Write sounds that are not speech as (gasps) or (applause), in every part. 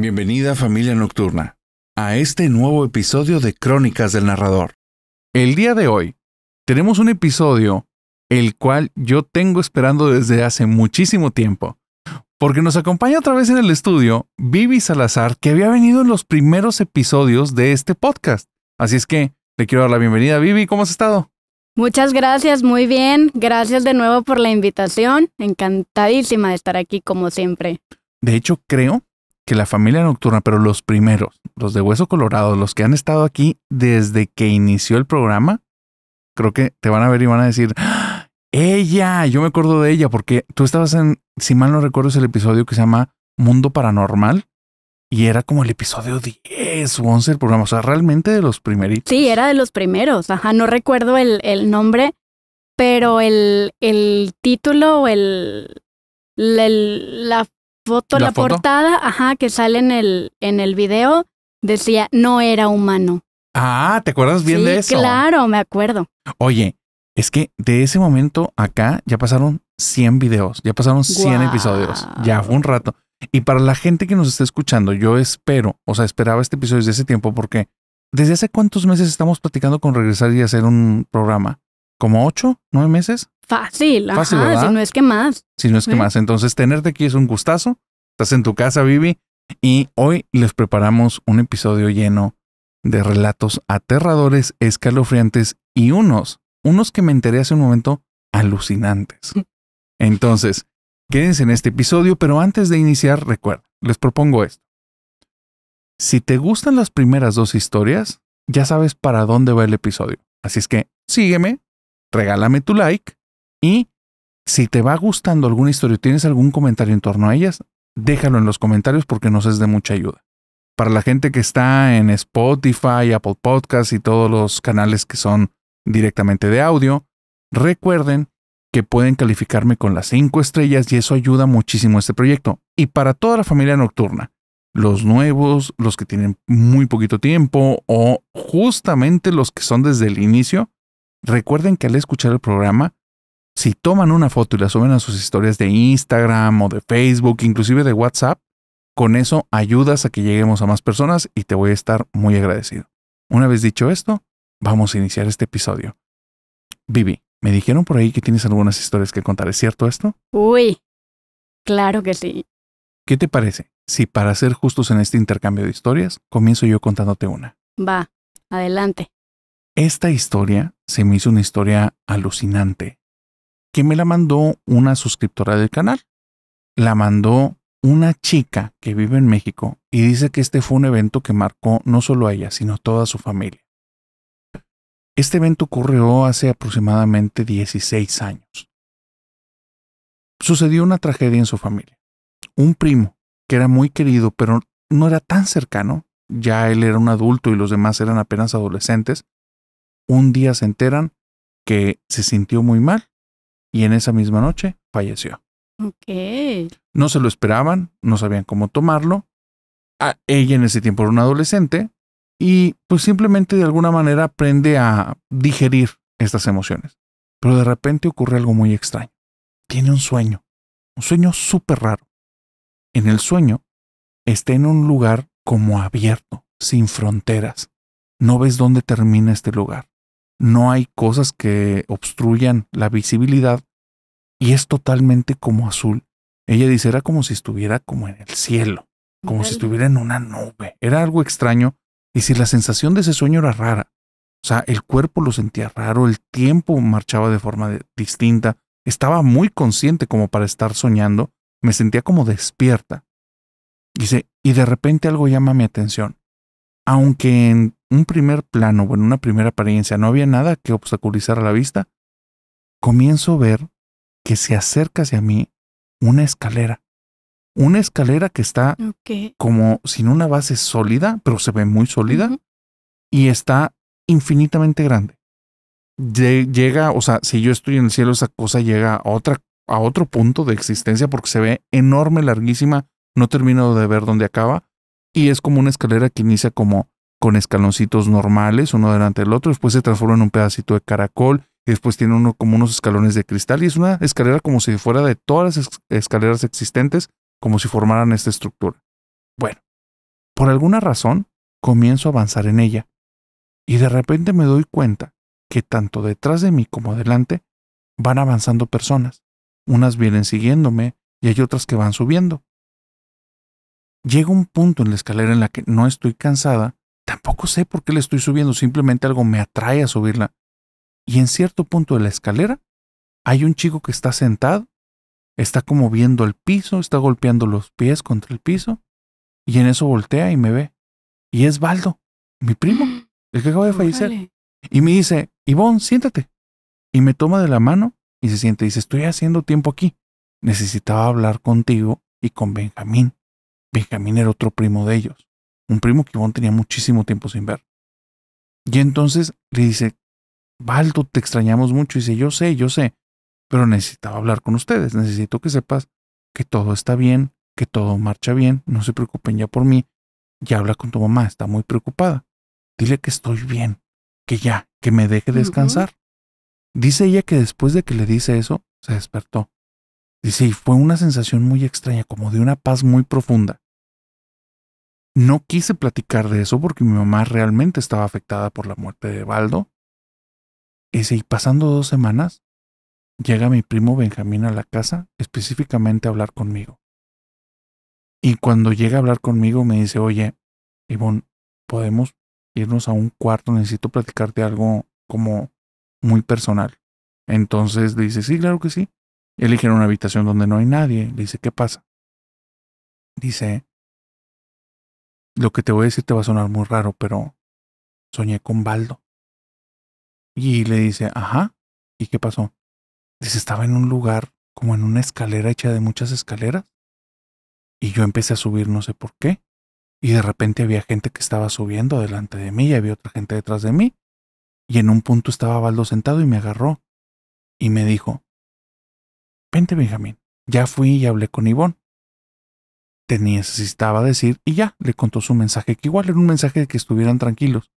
Bienvenida familia nocturna a este nuevo episodio de Crónicas del Narrador. El día de hoy tenemos un episodio el cual yo tengo esperando desde hace muchísimo tiempo, porque nos acompaña otra vez en el estudio Vivi Salazar, que había venido en los primeros episodios de este podcast. Así es que le quiero dar la bienvenida. Vivi, ¿cómo has estado? Muchas gracias, muy bien. Gracias de nuevo por la invitación. Encantadísima de estar aquí como siempre. De hecho, creo que la familia nocturna, pero los primeros, los de Hueso Colorado, los que han estado aquí desde que inició el programa, creo que te van a ver y van a decir, ¡Ah! ella, yo me acuerdo de ella, porque tú estabas en, si mal no recuerdo, es el episodio que se llama Mundo Paranormal. Y era como el episodio 10 o 11 del programa, o sea, realmente de los primeritos. Sí, era de los primeros, ajá, no recuerdo el, nombre, pero el, el título o el, el, la foto, la, portada, ajá, que sale en el, en el video, decía no era humano. Ah, ¿te acuerdas bien de eso? Claro, me acuerdo. Oye, es que de ese momento acá ya pasaron 100 videos, ya pasaron 100 episodios, ya fue un rato. Y para la gente que nos está escuchando, yo espero, o sea, esperaba este episodio desde ese tiempo porque desde hace cuántos meses estamos platicando con regresar y hacer un programa. ¿Como ocho, nueve meses? Fácil, Fácil si no es que más. Si no es que ¿eh? más. Entonces, tenerte aquí es un gustazo. Estás en tu casa, Vivi, y hoy les preparamos un episodio lleno de relatos aterradores, escalofriantes y unos, unos que me enteré hace un momento, alucinantes. Mm. Entonces, quédense en este episodio, pero antes de iniciar, recuerda, les propongo esto. Si te gustan las primeras dos historias, ya sabes para dónde va el episodio. Así es que sígueme, regálame tu like y si te va gustando alguna historia, o tienes algún comentario en torno a ellas, déjalo en los comentarios porque nos es de mucha ayuda. Para la gente que está en Spotify, Apple Podcasts y todos los canales que son directamente de audio, recuerden que pueden calificarme con las 5 estrellas y eso ayuda muchísimo a este proyecto. Y para toda la familia nocturna, los nuevos, los que tienen muy poquito tiempo o justamente los que son desde el inicio, recuerden que al escuchar el programa si toman una foto y la suben a sus historias de Instagram o de Facebook, inclusive de WhatsApp, con eso ayudas a que lleguemos a más personas y te voy a estar muy agradecido. Una vez dicho esto, vamos a iniciar este episodio. Vivi, me dijeron por ahí que tienes algunas historias que contar, ¿es cierto esto? Uy, claro que sí. ¿Qué te parece si para ser justos en este intercambio de historias, comienzo yo contándote una? Va, adelante. Esta historia se me hizo una historia alucinante que me la mandó una suscriptora del canal. La mandó una chica que vive en México y dice que este fue un evento que marcó no solo a ella, sino a toda su familia. Este evento ocurrió hace aproximadamente 16 años. Sucedió una tragedia en su familia. Un primo, que era muy querido, pero no era tan cercano, ya él era un adulto y los demás eran apenas adolescentes, un día se enteran que se sintió muy mal y en esa misma noche falleció. No se lo esperaban, no sabían cómo tomarlo. ella en ese tiempo era una adolescente y pues simplemente de alguna manera aprende a digerir estas emociones. Pero de repente ocurre algo muy extraño. Tiene un sueño, un sueño súper raro. En el sueño está en un lugar como abierto, sin fronteras. No ves dónde termina este lugar no hay cosas que obstruyan la visibilidad y es totalmente como azul. Ella dice, era como si estuviera como en el cielo, como si estuviera en una nube. Era algo extraño y si la sensación de ese sueño era rara, o sea, el cuerpo lo sentía raro, el tiempo marchaba de forma distinta, estaba muy consciente como para estar soñando, me sentía como despierta. Dice, y de repente algo llama mi atención. Aunque en un primer plano, bueno, una primera apariencia, no había nada que obstaculizar a la vista, comienzo a ver que se acerca hacia mí una escalera. Una escalera que está como sin una base sólida, pero se ve muy sólida y está infinitamente grande. Llega, o sea, si yo estoy en el cielo, esa cosa llega a, otra, a otro punto de existencia porque se ve enorme, larguísima, no termino de ver dónde acaba y es como una escalera que inicia como con escaloncitos normales, uno delante del otro, después se transforma en un pedacito de caracol, y después tiene uno como unos escalones de cristal, y es una escalera como si fuera de todas las escaleras existentes, como si formaran esta estructura. Bueno, por alguna razón, comienzo a avanzar en ella, y de repente me doy cuenta que tanto detrás de mí como adelante van avanzando personas. Unas vienen siguiéndome y hay otras que van subiendo. Llega un punto en la escalera en la que no estoy cansada Tampoco sé por qué le estoy subiendo, simplemente algo me atrae a subirla. Y en cierto punto de la escalera hay un chico que está sentado, está como viendo el piso, está golpeando los pies contra el piso, y en eso voltea y me ve. Y es Baldo, mi primo, (gasps) el que acaba de fallecer. Y me dice, Ivonne, siéntate. Y me toma de la mano y se siente. Y dice, estoy haciendo tiempo aquí. Necesitaba hablar contigo y con Benjamín. Benjamín era otro primo de ellos un primo que tenía muchísimo tiempo sin ver. Y entonces le dice, Valdo, te extrañamos mucho. Y dice, yo sé, yo sé, pero necesitaba hablar con ustedes. Necesito que sepas que todo está bien, que todo marcha bien. No se preocupen ya por mí. Ya habla con tu mamá, está muy preocupada. Dile que estoy bien, que ya, que me deje descansar. Dice ella que después de que le dice eso, se despertó. Dice, y fue una sensación muy extraña, como de una paz muy profunda. No quise platicar de eso porque mi mamá realmente estaba afectada por la muerte de Baldo. Ese, y pasando dos semanas, llega mi primo Benjamín a la casa específicamente a hablar conmigo. Y cuando llega a hablar conmigo me dice, oye, Ivonne, podemos irnos a un cuarto, necesito platicarte algo como muy personal. Entonces le dice, sí, claro que sí. Eligieron una habitación donde no hay nadie. Le dice, ¿qué pasa? Dice, lo que te voy a decir te va a sonar muy raro, pero soñé con Baldo. Y le dice, ajá, ¿y qué pasó? Dice, estaba en un lugar como en una escalera hecha de muchas escaleras. Y yo empecé a subir no sé por qué. Y de repente había gente que estaba subiendo delante de mí y había otra gente detrás de mí. Y en un punto estaba Baldo sentado y me agarró. Y me dijo, vente Benjamín, ya fui y hablé con Ivonne te necesitaba decir y ya le contó su mensaje, que igual era un mensaje de que estuvieran tranquilos.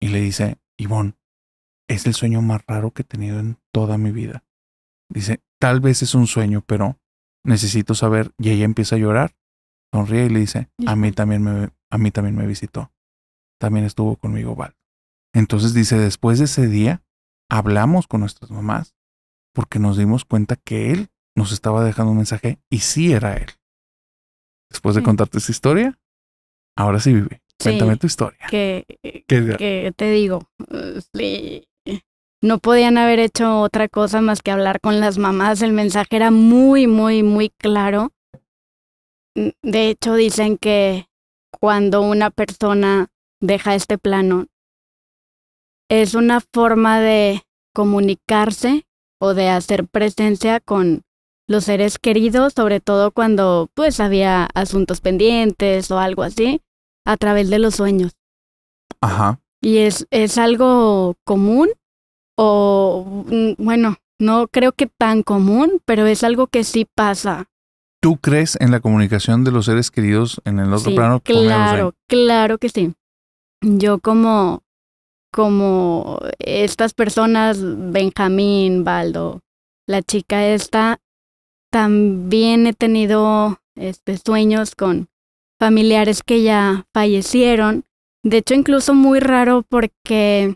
Y le dice, Ivonne, es el sueño más raro que he tenido en toda mi vida. Dice, tal vez es un sueño, pero necesito saber. Y ella empieza a llorar, sonríe y le dice, a mí también me, a mí también me visitó. También estuvo conmigo Val. Entonces dice, después de ese día, hablamos con nuestras mamás porque nos dimos cuenta que él nos estaba dejando un mensaje y sí era él después de mm. contarte esa historia, ahora sí vive. Cuéntame tu historia. Que, te digo, este, no podían haber hecho otra cosa más que hablar con las mamás. El mensaje era muy, muy, muy claro. Mm, de hecho, dicen que cuando una persona deja este plano, es una forma de comunicarse o de hacer presencia con, los seres queridos, sobre todo cuando pues había asuntos pendientes o algo así, a través de los sueños. Ajá. ¿Y es, es algo común? O mm, bueno, no creo que tan común, pero es algo que sí pasa. ¿Tú crees en la comunicación de los seres queridos en el otro sí, plano? Claro, claro que sí. Yo como, como estas personas, Benjamín, Baldo, la chica esta, también he tenido este, sueños con familiares que ya fallecieron. De hecho, incluso muy raro porque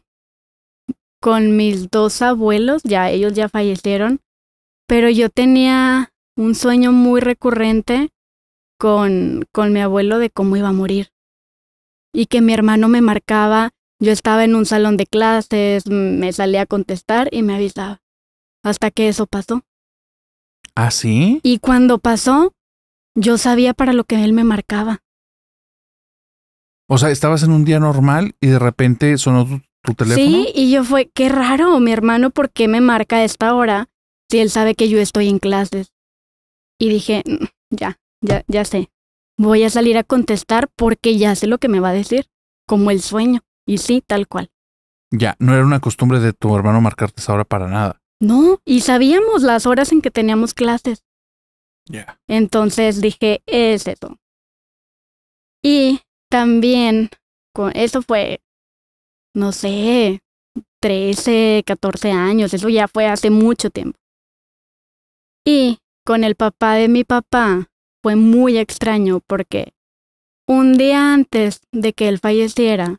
con mis dos abuelos, ya ellos ya fallecieron, pero yo tenía un sueño muy recurrente con, con mi abuelo de cómo iba a morir. Y que mi hermano me marcaba, yo estaba en un salón de clases, me salía a contestar y me avisaba. Hasta que eso pasó. ¿Ah, sí? Y cuando pasó, yo sabía para lo que él me marcaba. O sea, estabas en un día normal y de repente sonó tu, teléfono. Sí, y yo fue, qué raro, mi hermano, ¿por qué me marca a esta hora si él sabe que yo estoy en clases? Y dije, mm, ya, ya, ya sé. Voy a salir a contestar porque ya sé lo que me va a decir, como el sueño. Y sí, tal cual. Ya, no era una costumbre de tu hermano marcarte esa hora para nada. No, y sabíamos las horas en que teníamos clases. Ya. Entonces dije, es eso. Y también, con, eso fue, no sé, 13, 14 años, eso ya fue hace mucho tiempo. Y con el papá de mi papá fue muy extraño porque un día antes de que él falleciera,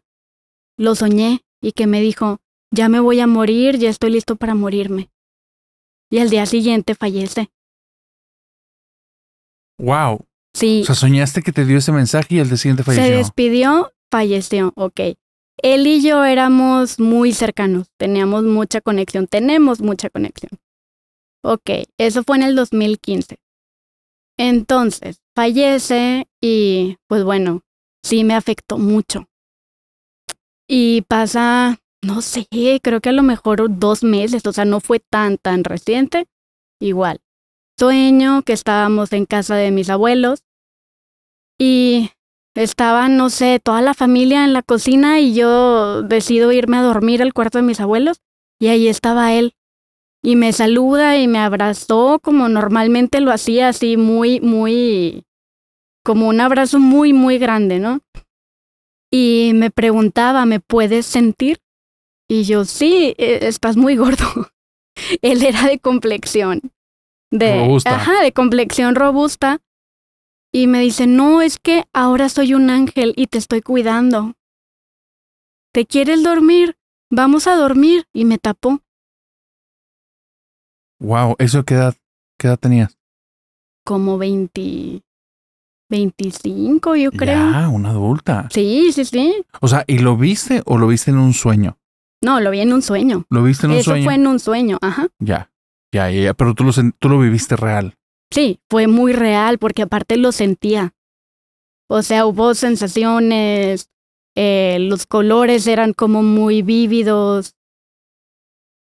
lo soñé y que me dijo, ya me voy a morir, ya estoy listo para morirme. Y al día siguiente fallece. Wow. Sí. O sea, soñaste que te dio ese mensaje y al día siguiente falleció. Se despidió, falleció, ok. Él y yo éramos muy cercanos, teníamos mucha conexión, tenemos mucha conexión. Ok, eso fue en el 2015. Entonces, fallece y pues bueno, sí me afectó mucho. Y pasa no sé, creo que a lo mejor dos meses, o sea, no fue tan, tan reciente. Igual, sueño que estábamos en casa de mis abuelos y estaba, no sé, toda la familia en la cocina y yo decido irme a dormir al cuarto de mis abuelos y ahí estaba él. Y me saluda y me abrazó como normalmente lo hacía, así muy, muy, como un abrazo muy, muy grande, ¿no? Y me preguntaba, ¿me puedes sentir? Y yo, sí, e-, estás muy gordo. (laughs) Él era de complexión. De, Ajá, de complexión robusta. Y me dice, no, es que ahora soy un ángel y te estoy cuidando. ¿Te quieres dormir? Vamos a dormir. Y me tapó. Wow, ¿eso qué edad, qué edad tenías? Como 20, 25, yo creo. Ah, una adulta. Sí, sí, sí. O sea, ¿y lo viste o lo viste en un sueño? No, lo vi en un sueño. ¿Lo viste en un sueño? Eso fue en un sueño, ajá. Ya, ya, ya, pero tú lo, tú lo viviste real. Sí, fue muy real porque aparte lo sentía. O sea, hubo sensaciones, eh, los colores eran como muy vívidos.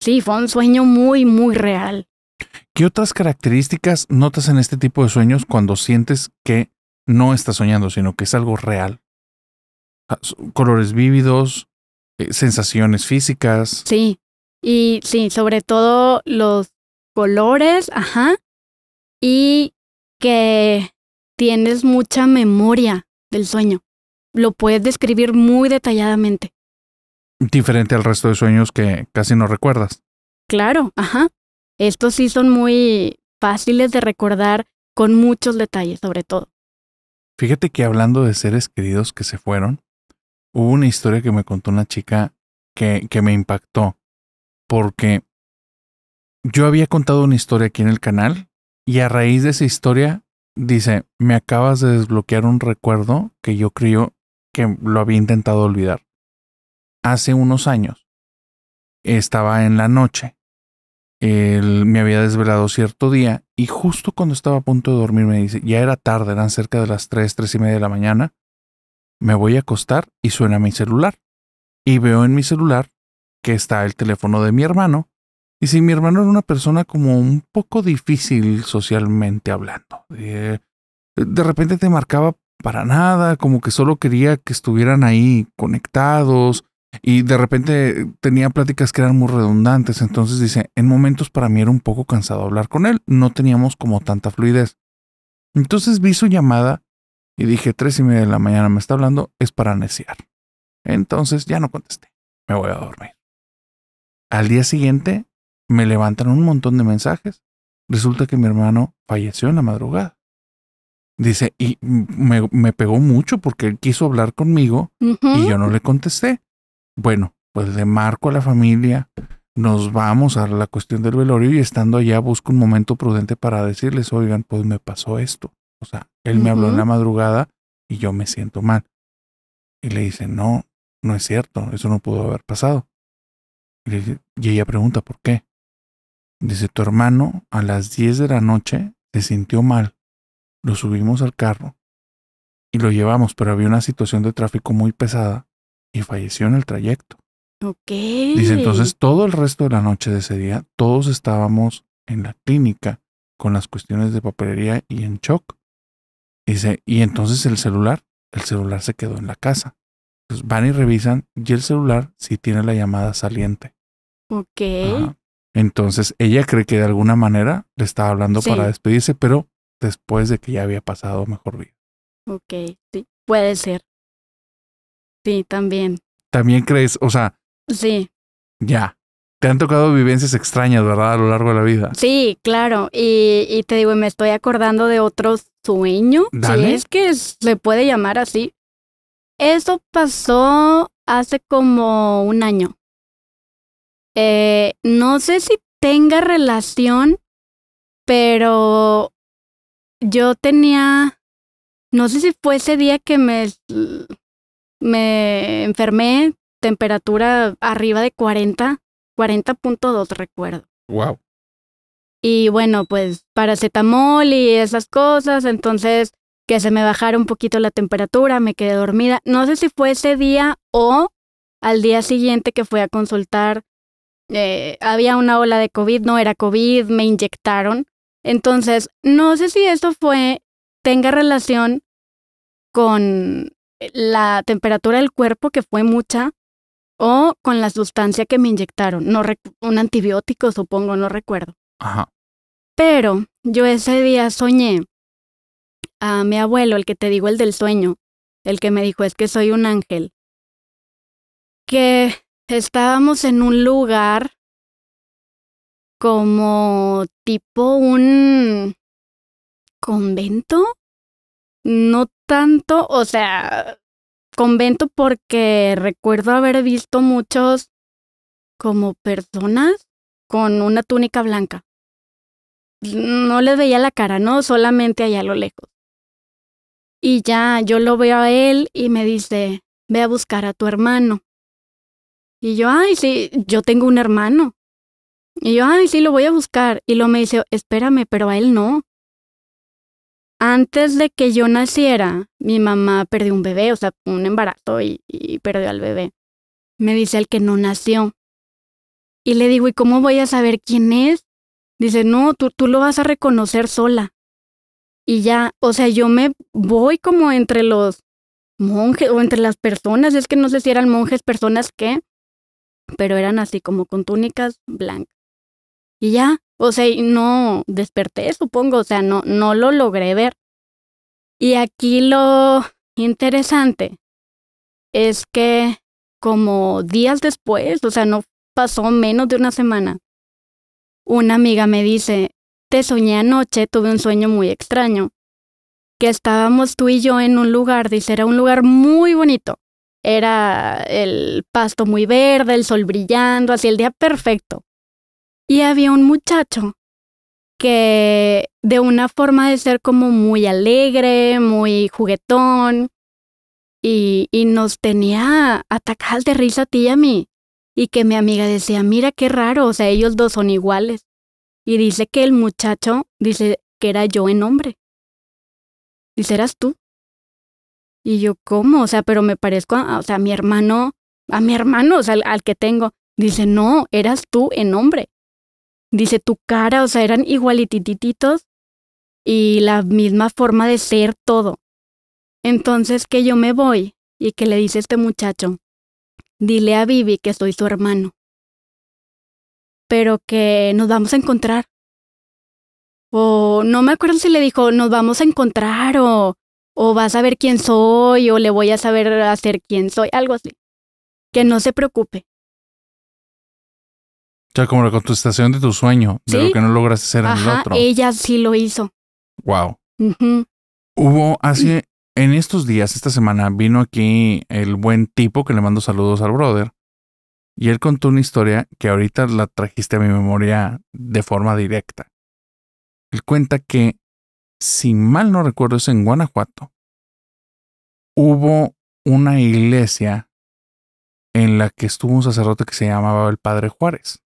Sí, fue un sueño muy, muy real. ¿Qué otras características notas en este tipo de sueños cuando sientes que no estás soñando, sino que es algo real? Ah, colores vívidos, eh, sensaciones físicas. Sí, y sí, sobre todo los colores, ajá, y que tienes mucha memoria del sueño. Lo puedes describir muy detalladamente. Diferente al resto de sueños que casi no recuerdas. Claro, ajá. Estos sí son muy fáciles de recordar con muchos detalles, sobre todo. Fíjate que hablando de seres queridos que se fueron, hubo una historia que me contó una chica que, que me impactó, porque yo había contado una historia aquí en el canal y a raíz de esa historia dice, me acabas de desbloquear un recuerdo que yo creo que lo había intentado olvidar. Hace unos años estaba en la noche. Él me había desvelado cierto día y justo cuando estaba a punto de dormir me dice, ya era tarde, eran cerca de las 3, 3 y media de la mañana, me voy a acostar y suena mi celular. Y veo en mi celular que está el teléfono de mi hermano. Y si mi hermano era una persona como un poco difícil socialmente hablando, eh, de repente te marcaba para nada, como que solo quería que estuvieran ahí conectados y de repente tenía pláticas que eran muy redundantes, entonces dice, en momentos para mí era un poco cansado hablar con él, no teníamos como tanta fluidez. Entonces vi su llamada y dije, tres y media de la mañana me está hablando, es para neciar. Entonces ya no contesté, me voy a dormir. Al día siguiente me levantan un montón de mensajes. Resulta que mi hermano falleció en la madrugada. Dice, y me, me pegó mucho porque él quiso hablar conmigo y yo no le contesté. Bueno, pues le marco a la familia, nos vamos a la cuestión del velorio y estando allá busco un momento prudente para decirles, oigan, pues me pasó esto. O sea, él me habló en la madrugada y yo me siento mal. Y le dice, no, no es cierto, eso no pudo haber pasado. Y, ella pregunta, ¿por qué? Dice, tu hermano a las 10 de la noche se sintió mal. Lo subimos al carro y lo llevamos, pero había una situación de tráfico muy pesada y falleció en el trayecto. Ok. Dice, entonces todo el resto de la noche de ese día, todos estábamos en la clínica con las cuestiones de papelería y en shock. Dice, y entonces el celular, el celular se quedó en la casa. van y revisan y el celular sí tiene la llamada saliente. Ok. Entonces ella cree que de alguna manera le estaba hablando para despedirse, pero después de que ya había pasado mejor vida. Ok, sí, puede ser. Sí, también. También crees, o sea. Sí. Ya. Te han tocado vivencias extrañas, ¿verdad? A lo largo de la vida. Sí, claro. Y, te digo, me estoy acordando de otro sueño. Dale. es que se puede llamar así. Eso pasó hace como un año. Eh, no sé si tenga relación, pero yo tenía, no sé si fue ese día que me, me enfermé, temperatura arriba de 40. 40.2 recuerdo. Wow. Y bueno, pues paracetamol y esas cosas, entonces que se me bajara un poquito la temperatura, me quedé dormida. No sé si fue ese día o al día siguiente que fui a consultar, eh, había una ola de COVID, no era COVID, me inyectaron. Entonces, no sé si esto fue, tenga relación con eh, la temperatura del cuerpo, que fue mucha, o con la sustancia que me inyectaron, no un antibiótico supongo, no recuerdo. Ajá. Pero yo ese día soñé a mi abuelo, el que te digo, el del sueño, el que me dijo es que soy un ángel, que estábamos en un lugar como tipo un convento, no tanto, o sea, convento porque recuerdo haber visto muchos como personas con una túnica blanca. No les veía la cara, no, solamente allá a lo lejos. Y ya yo lo veo a él y me dice, ve a buscar a tu hermano. Y yo, ay, sí, yo tengo un hermano. Y yo, ay, sí, lo voy a buscar. Y lo me dice, espérame, pero a él no antes de que yo naciera, mi mamá perdió un bebé, o sea, un embarazo y, perdió al bebé. Me dice el que no nació. Y le digo, ¿y cómo voy a saber quién es? Dice, no, tú, tú lo vas a reconocer sola. Y ya, o sea, yo me voy como entre los monjes o entre las personas, es que no sé si eran monjes, personas que, pero eran así como con túnicas blancas. Y ya, o sea, no desperté, supongo, o sea, no, no lo logré ver. Y aquí lo interesante es que como días después, o sea, no pasó menos de una semana, una amiga me dice, te soñé anoche, tuve un sueño muy extraño, que estábamos tú y yo en un lugar, dice, era un lugar muy bonito, era el pasto muy verde, el sol brillando, así el día perfecto. Y había un muchacho que de una forma de ser como muy alegre, muy juguetón, y, nos tenía atacadas de risa a ti y a mí. Y que mi amiga decía, mira qué raro, o sea, ellos dos son iguales. Y dice que el muchacho, dice que era yo en hombre. Dice, eras tú. Y yo, ¿cómo? O sea, pero me parezco a, o sea, mi hermano, a mi hermano, o sea, al que tengo. Dice, no, eras tú en hombre dice tu cara, o sea, eran igualitititos y la misma forma de ser todo. Entonces que yo me voy y que le dice este muchacho, dile a Vivi que soy su hermano, pero que nos vamos a encontrar. O no me acuerdo si le dijo, nos vamos a encontrar o, o vas a ver quién soy o le voy a saber hacer quién soy, algo así. Que no se preocupe, o como la contestación de tu sueño, de lo que no logras hacer el otro. Ella sí lo hizo. Wow. Hubo hace, en estos días, esta semana, vino aquí el buen tipo que le mando saludos al brother. Y él contó una historia que ahorita la trajiste a mi memoria de forma directa. Él cuenta que, si mal no recuerdo, es en Guanajuato. Hubo una iglesia en la que estuvo un sacerdote que se llamaba el Padre Juárez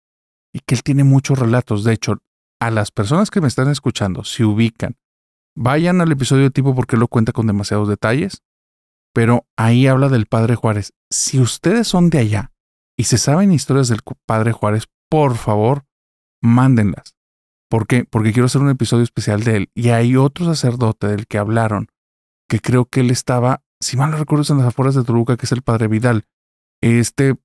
y que él tiene muchos relatos. De hecho, a las personas que me están escuchando, si ubican, vayan al episodio tipo porque lo cuenta con demasiados detalles, pero ahí habla del Padre Juárez. Si ustedes son de allá y se saben historias del Padre Juárez, por favor, mándenlas. ¿Por qué? Porque quiero hacer un episodio especial de él. Y hay otro sacerdote del que hablaron, que creo que él estaba, si mal no recuerdo, en las afueras de Toluca, que es el Padre Vidal. Este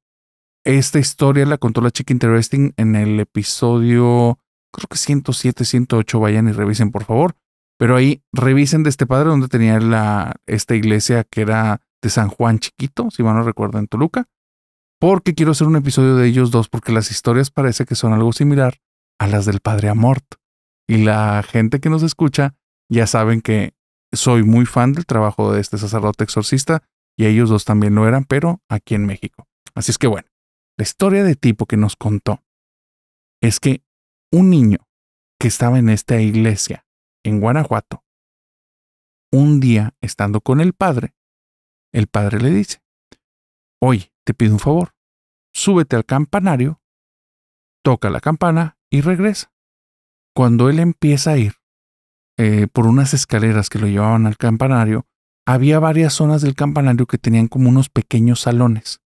esta historia la contó la chica Interesting en el episodio, creo que 107, 108, vayan y revisen por favor. Pero ahí revisen de este padre donde tenía la, esta iglesia que era de San Juan Chiquito, si mal no recuerdo, en Toluca. Porque quiero hacer un episodio de ellos dos, porque las historias parece que son algo similar a las del padre Amort. Y la gente que nos escucha ya saben que soy muy fan del trabajo de este sacerdote exorcista y ellos dos también lo eran, pero aquí en México. Así es que bueno, la historia de tipo que nos contó es que un niño que estaba en esta iglesia en Guanajuato, un día estando con el padre, el padre le dice, oye, te pido un favor, súbete al campanario, toca la campana y regresa. Cuando él empieza a ir eh, por unas escaleras que lo llevaban al campanario, había varias zonas del campanario que tenían como unos pequeños salones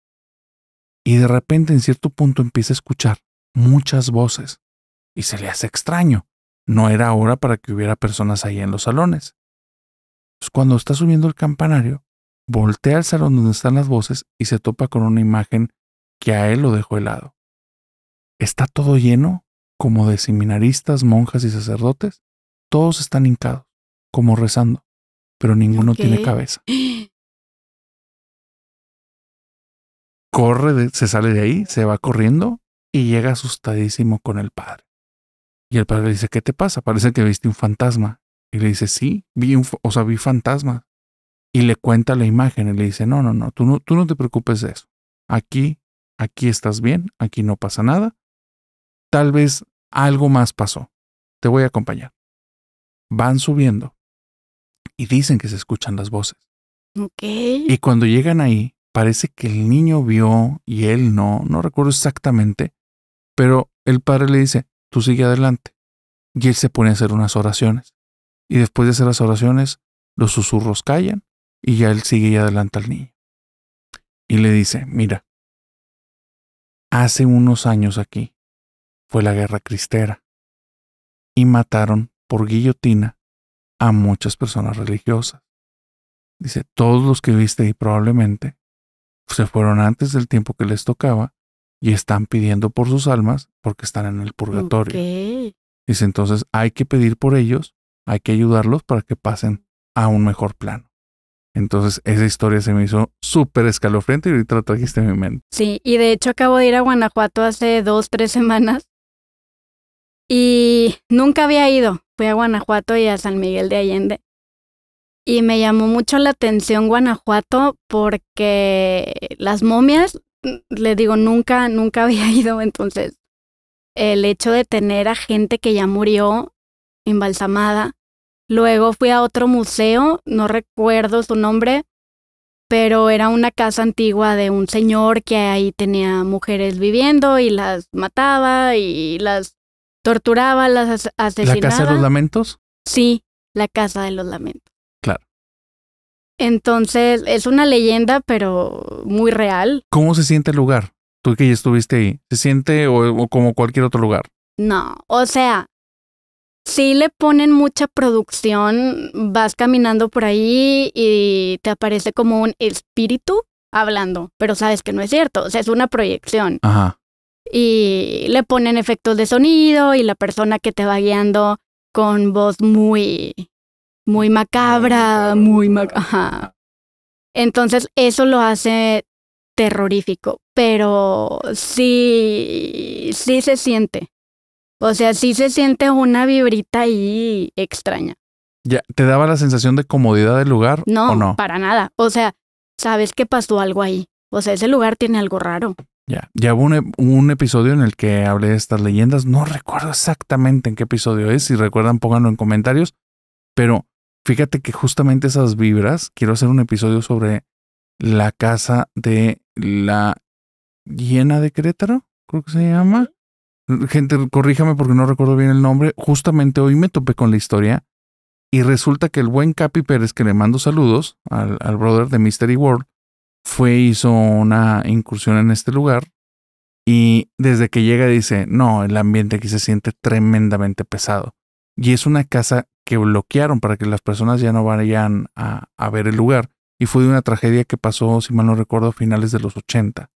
y de repente en cierto punto empieza a escuchar muchas voces y se le hace extraño. No era hora para que hubiera personas ahí en los salones. Pues, cuando está subiendo el campanario, voltea al salón donde están las voces y se topa con una imagen que a él lo dejó helado. Está todo lleno, como de seminaristas, monjas y sacerdotes. Todos están hincados, como rezando, pero ninguno tiene cabeza. (gasps) (gasps) corre, se sale de ahí, se va corriendo y llega asustadísimo con el padre. Y el padre le dice, ¿qué te pasa? Parece que viste un fantasma. Y le dice, sí, vi un, o sea, vi fantasma. Y le cuenta la imagen y le dice, no, no, no, tú no, tú no te preocupes de eso. Aquí, aquí estás bien, aquí no pasa nada. Tal vez algo más pasó. Te voy a acompañar. Van subiendo y dicen que se escuchan las voces. Y cuando llegan ahí, Parece que el niño vio y él no, no recuerdo exactamente, pero el padre le dice, tú sigue adelante. Y él se pone a hacer unas oraciones. Y después de hacer las oraciones, los susurros callan y ya él sigue y adelanta al niño. Y le dice, mira, hace unos años aquí fue la guerra cristera y mataron por guillotina a muchas personas religiosas. Dice, todos los que viste y probablemente se fueron antes del tiempo que les tocaba y están pidiendo por sus almas porque están en el purgatorio. Dice entonces hay que pedir por ellos, hay que ayudarlos para que pasen a un mejor plano. Entonces esa historia se me hizo súper escalofriante y ahorita la trajiste en mi mente. Sí, y de hecho acabo de ir a Guanajuato hace dos, tres semanas y nunca había ido. Fui a Guanajuato y a San Miguel de Allende y me llamó mucho la atención Guanajuato porque las momias, le digo, nunca, nunca (laughs) había ido. Entonces, el hecho de tener a gente que ya murió embalsamada. Luego fui a otro museo, no recuerdo su nombre, pero era una casa antigua de un señor que ahí tenía mujeres viviendo y las mataba y las torturaba, las asesinaba. ¿La casa de los lamentos? Sí, la casa de los lamentos. Entonces, es una leyenda, pero muy real. ¿Cómo se siente el lugar? Tú que ya estuviste ahí, ¿se siente o, como cualquier otro lugar? No, o sea, sí le ponen mucha producción, vas caminando por ahí y te aparece como un espíritu hablando, pero sabes que no es cierto, o sea, es una proyección. Ajá. Y le ponen efectos de sonido y la persona que te va guiando con voz muy muy macabra, muy macabra. Entonces eso lo hace terrorífico, pero sí, sí se siente. O sea, sí se siente una vibrita ahí extraña. Ya, ¿te daba la sensación de comodidad del lugar? No, ¿o no, para nada. O sea, sabes que pasó algo ahí. O sea, ese lugar tiene algo raro. Ya, ya hubo un, e-, un, episodio en el que hablé de estas leyendas. No recuerdo exactamente en qué episodio es. Si recuerdan, pónganlo en comentarios. Pero Fíjate que justamente esas vibras, quiero hacer un episodio sobre la casa de la llena de Querétaro, creo que se llama. Mm, gente, corríjame porque no recuerdo bien el nombre. Justamente hoy me topé con la historia y resulta que el buen Capi Pérez, que le mando saludos al, brother de Mystery World, fue, hizo una incursión en este lugar y desde que llega dice, no, el ambiente aquí se siente tremendamente pesado y es una casa que bloquearon para que las personas ya no vayan a, ver el lugar. Y fue de una tragedia que pasó, si mal no recuerdo, a finales de los 80.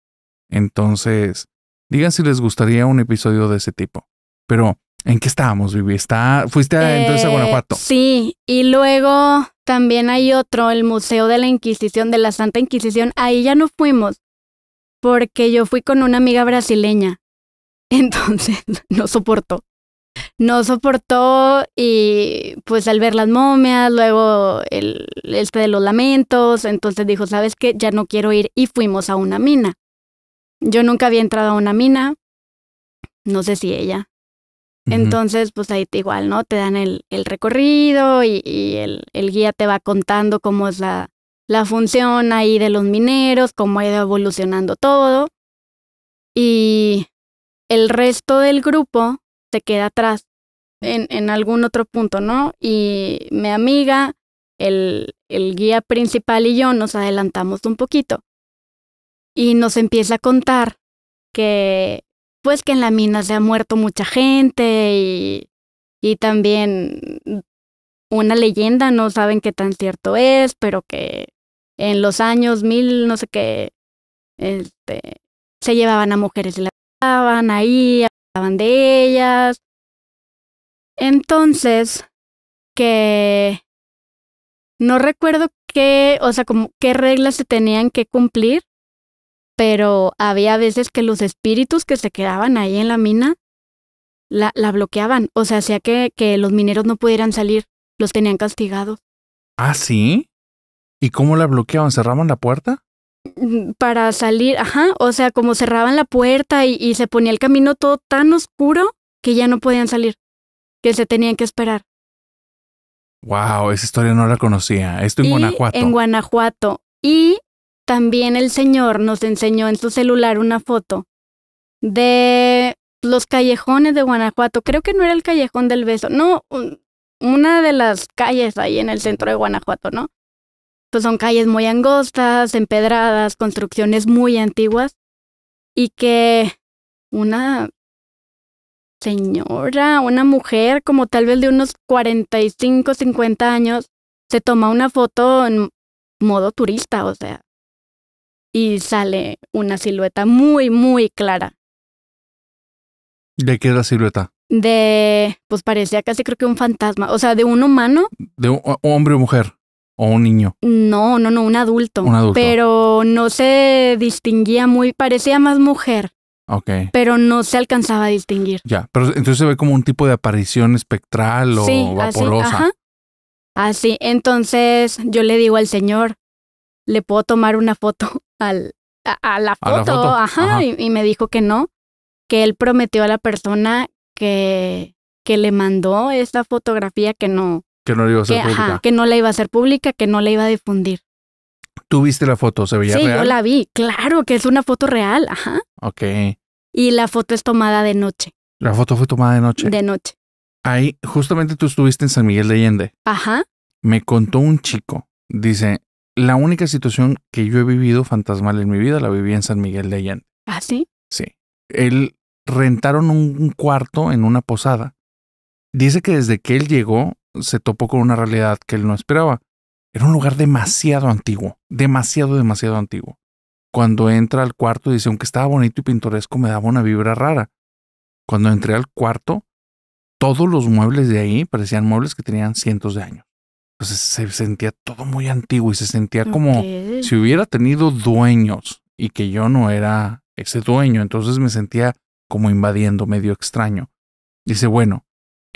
Entonces, digan si les gustaría un episodio de ese tipo. Pero, ¿en qué estábamos, Vivi? ¿Está, ¿Fuiste eh, entonces a Guanajuato? Sí, y luego también hay otro, el Museo de la Inquisición, de la Santa Inquisición. Ahí ya no fuimos, porque yo fui con una amiga brasileña. (laughs) Entonces, no soportó no soportó y pues al ver las momias, luego el, este de los lamentos, entonces dijo, ¿sabes qué? Ya no quiero ir y fuimos a una mina. Yo nunca había entrado a una mina, no sé si ella. Entonces, pues ahí te igual, ¿no? Te dan el, recorrido y, el, guía te va contando cómo es la, la función ahí de los mineros, cómo ha ido evolucionando todo. Y el resto del grupo se queda atrás en, algún otro punto, ¿no? Y mi amiga, el, guía principal y yo nos adelantamos un poquito. Y nos empieza a contar que, pues que en la mina se ha muerto mucha gente y, también una leyenda, no saben qué tan cierto es, pero que en los años mil, no sé qué, este, se llevaban a mujeres y la llevaban ahí, de ellas. Entonces, que no recuerdo qué, o sea, como qué reglas se tenían que cumplir, pero había veces que los espíritus que se quedaban ahí en la mina la, bloqueaban, o sea, hacía que, que los mineros no pudieran salir, los tenían castigados. ¿Ah, sí? ¿Y cómo la bloqueaban? ¿Cerraban la puerta? Mm, para salir, ajá, o sea, como cerraban la puerta y, se ponía el camino todo tan oscuro que ya no podían salir, que se tenían que esperar. Wow, esa historia no la conocía. Esto en Guanajuato. En Guanajuato. Y también el señor nos enseñó en su celular una foto de los callejones de Guanajuato. Creo que no era el callejón del beso, no, una de las calles ahí en el centro de Guanajuato, ¿no? pues son calles muy angostas, empedradas, construcciones muy antiguas, y que una señora, una mujer como tal vez de unos 45, 50 años, se toma una foto en modo turista, o sea, y sale una silueta muy, muy clara. ¿De qué es la silueta? De, pues parecía casi creo que un fantasma, o sea, de un humano. ¿De un hombre o mujer? o un niño? No, no, no, un adulto. Pero no se distinguía muy, parecía más mujer. Ok. Pero no se alcanzaba a distinguir. Ya, pero entonces se ve como un tipo de aparición espectral o sí, vaporosa. Así, así, entonces yo le digo al señor, ¿le puedo tomar una foto (laughs) al, a, la, foto? Ajá, Y, y, me dijo que no, que él prometió a la persona que, que le mandó esta fotografía que no, que no la iba a hacer pública. Ajá, que no la iba a hacer pública, que no la iba a difundir. ¿Tú viste la foto? ¿Se veía real? Sí, yo la vi. Claro que es una foto real. Ajá. Ok. Y la foto es tomada de noche. ¿La foto fue tomada de noche? De noche. Ahí, justamente tú estuviste en San Miguel de Allende. Ajá. Me contó un chico. Dice, la única situación que yo he vivido fantasmal en mi vida la viví en San Miguel de Allende. ¿Ah, sí? Sí. Él rentaron un cuarto en una posada. Dice que desde que él llegó, se topó con una realidad que él no esperaba. Era un lugar demasiado antiguo, demasiado, demasiado antiguo. Cuando entra al cuarto, dice, aunque estaba bonito y pintoresco, me daba una vibra rara. Cuando entré al cuarto, todos los muebles de ahí parecían muebles que tenían cientos de años. Entonces se sentía todo muy antiguo y se sentía como si hubiera tenido dueños y que yo no era ese dueño. Entonces me sentía como invadiendo, medio extraño. Dice, bueno,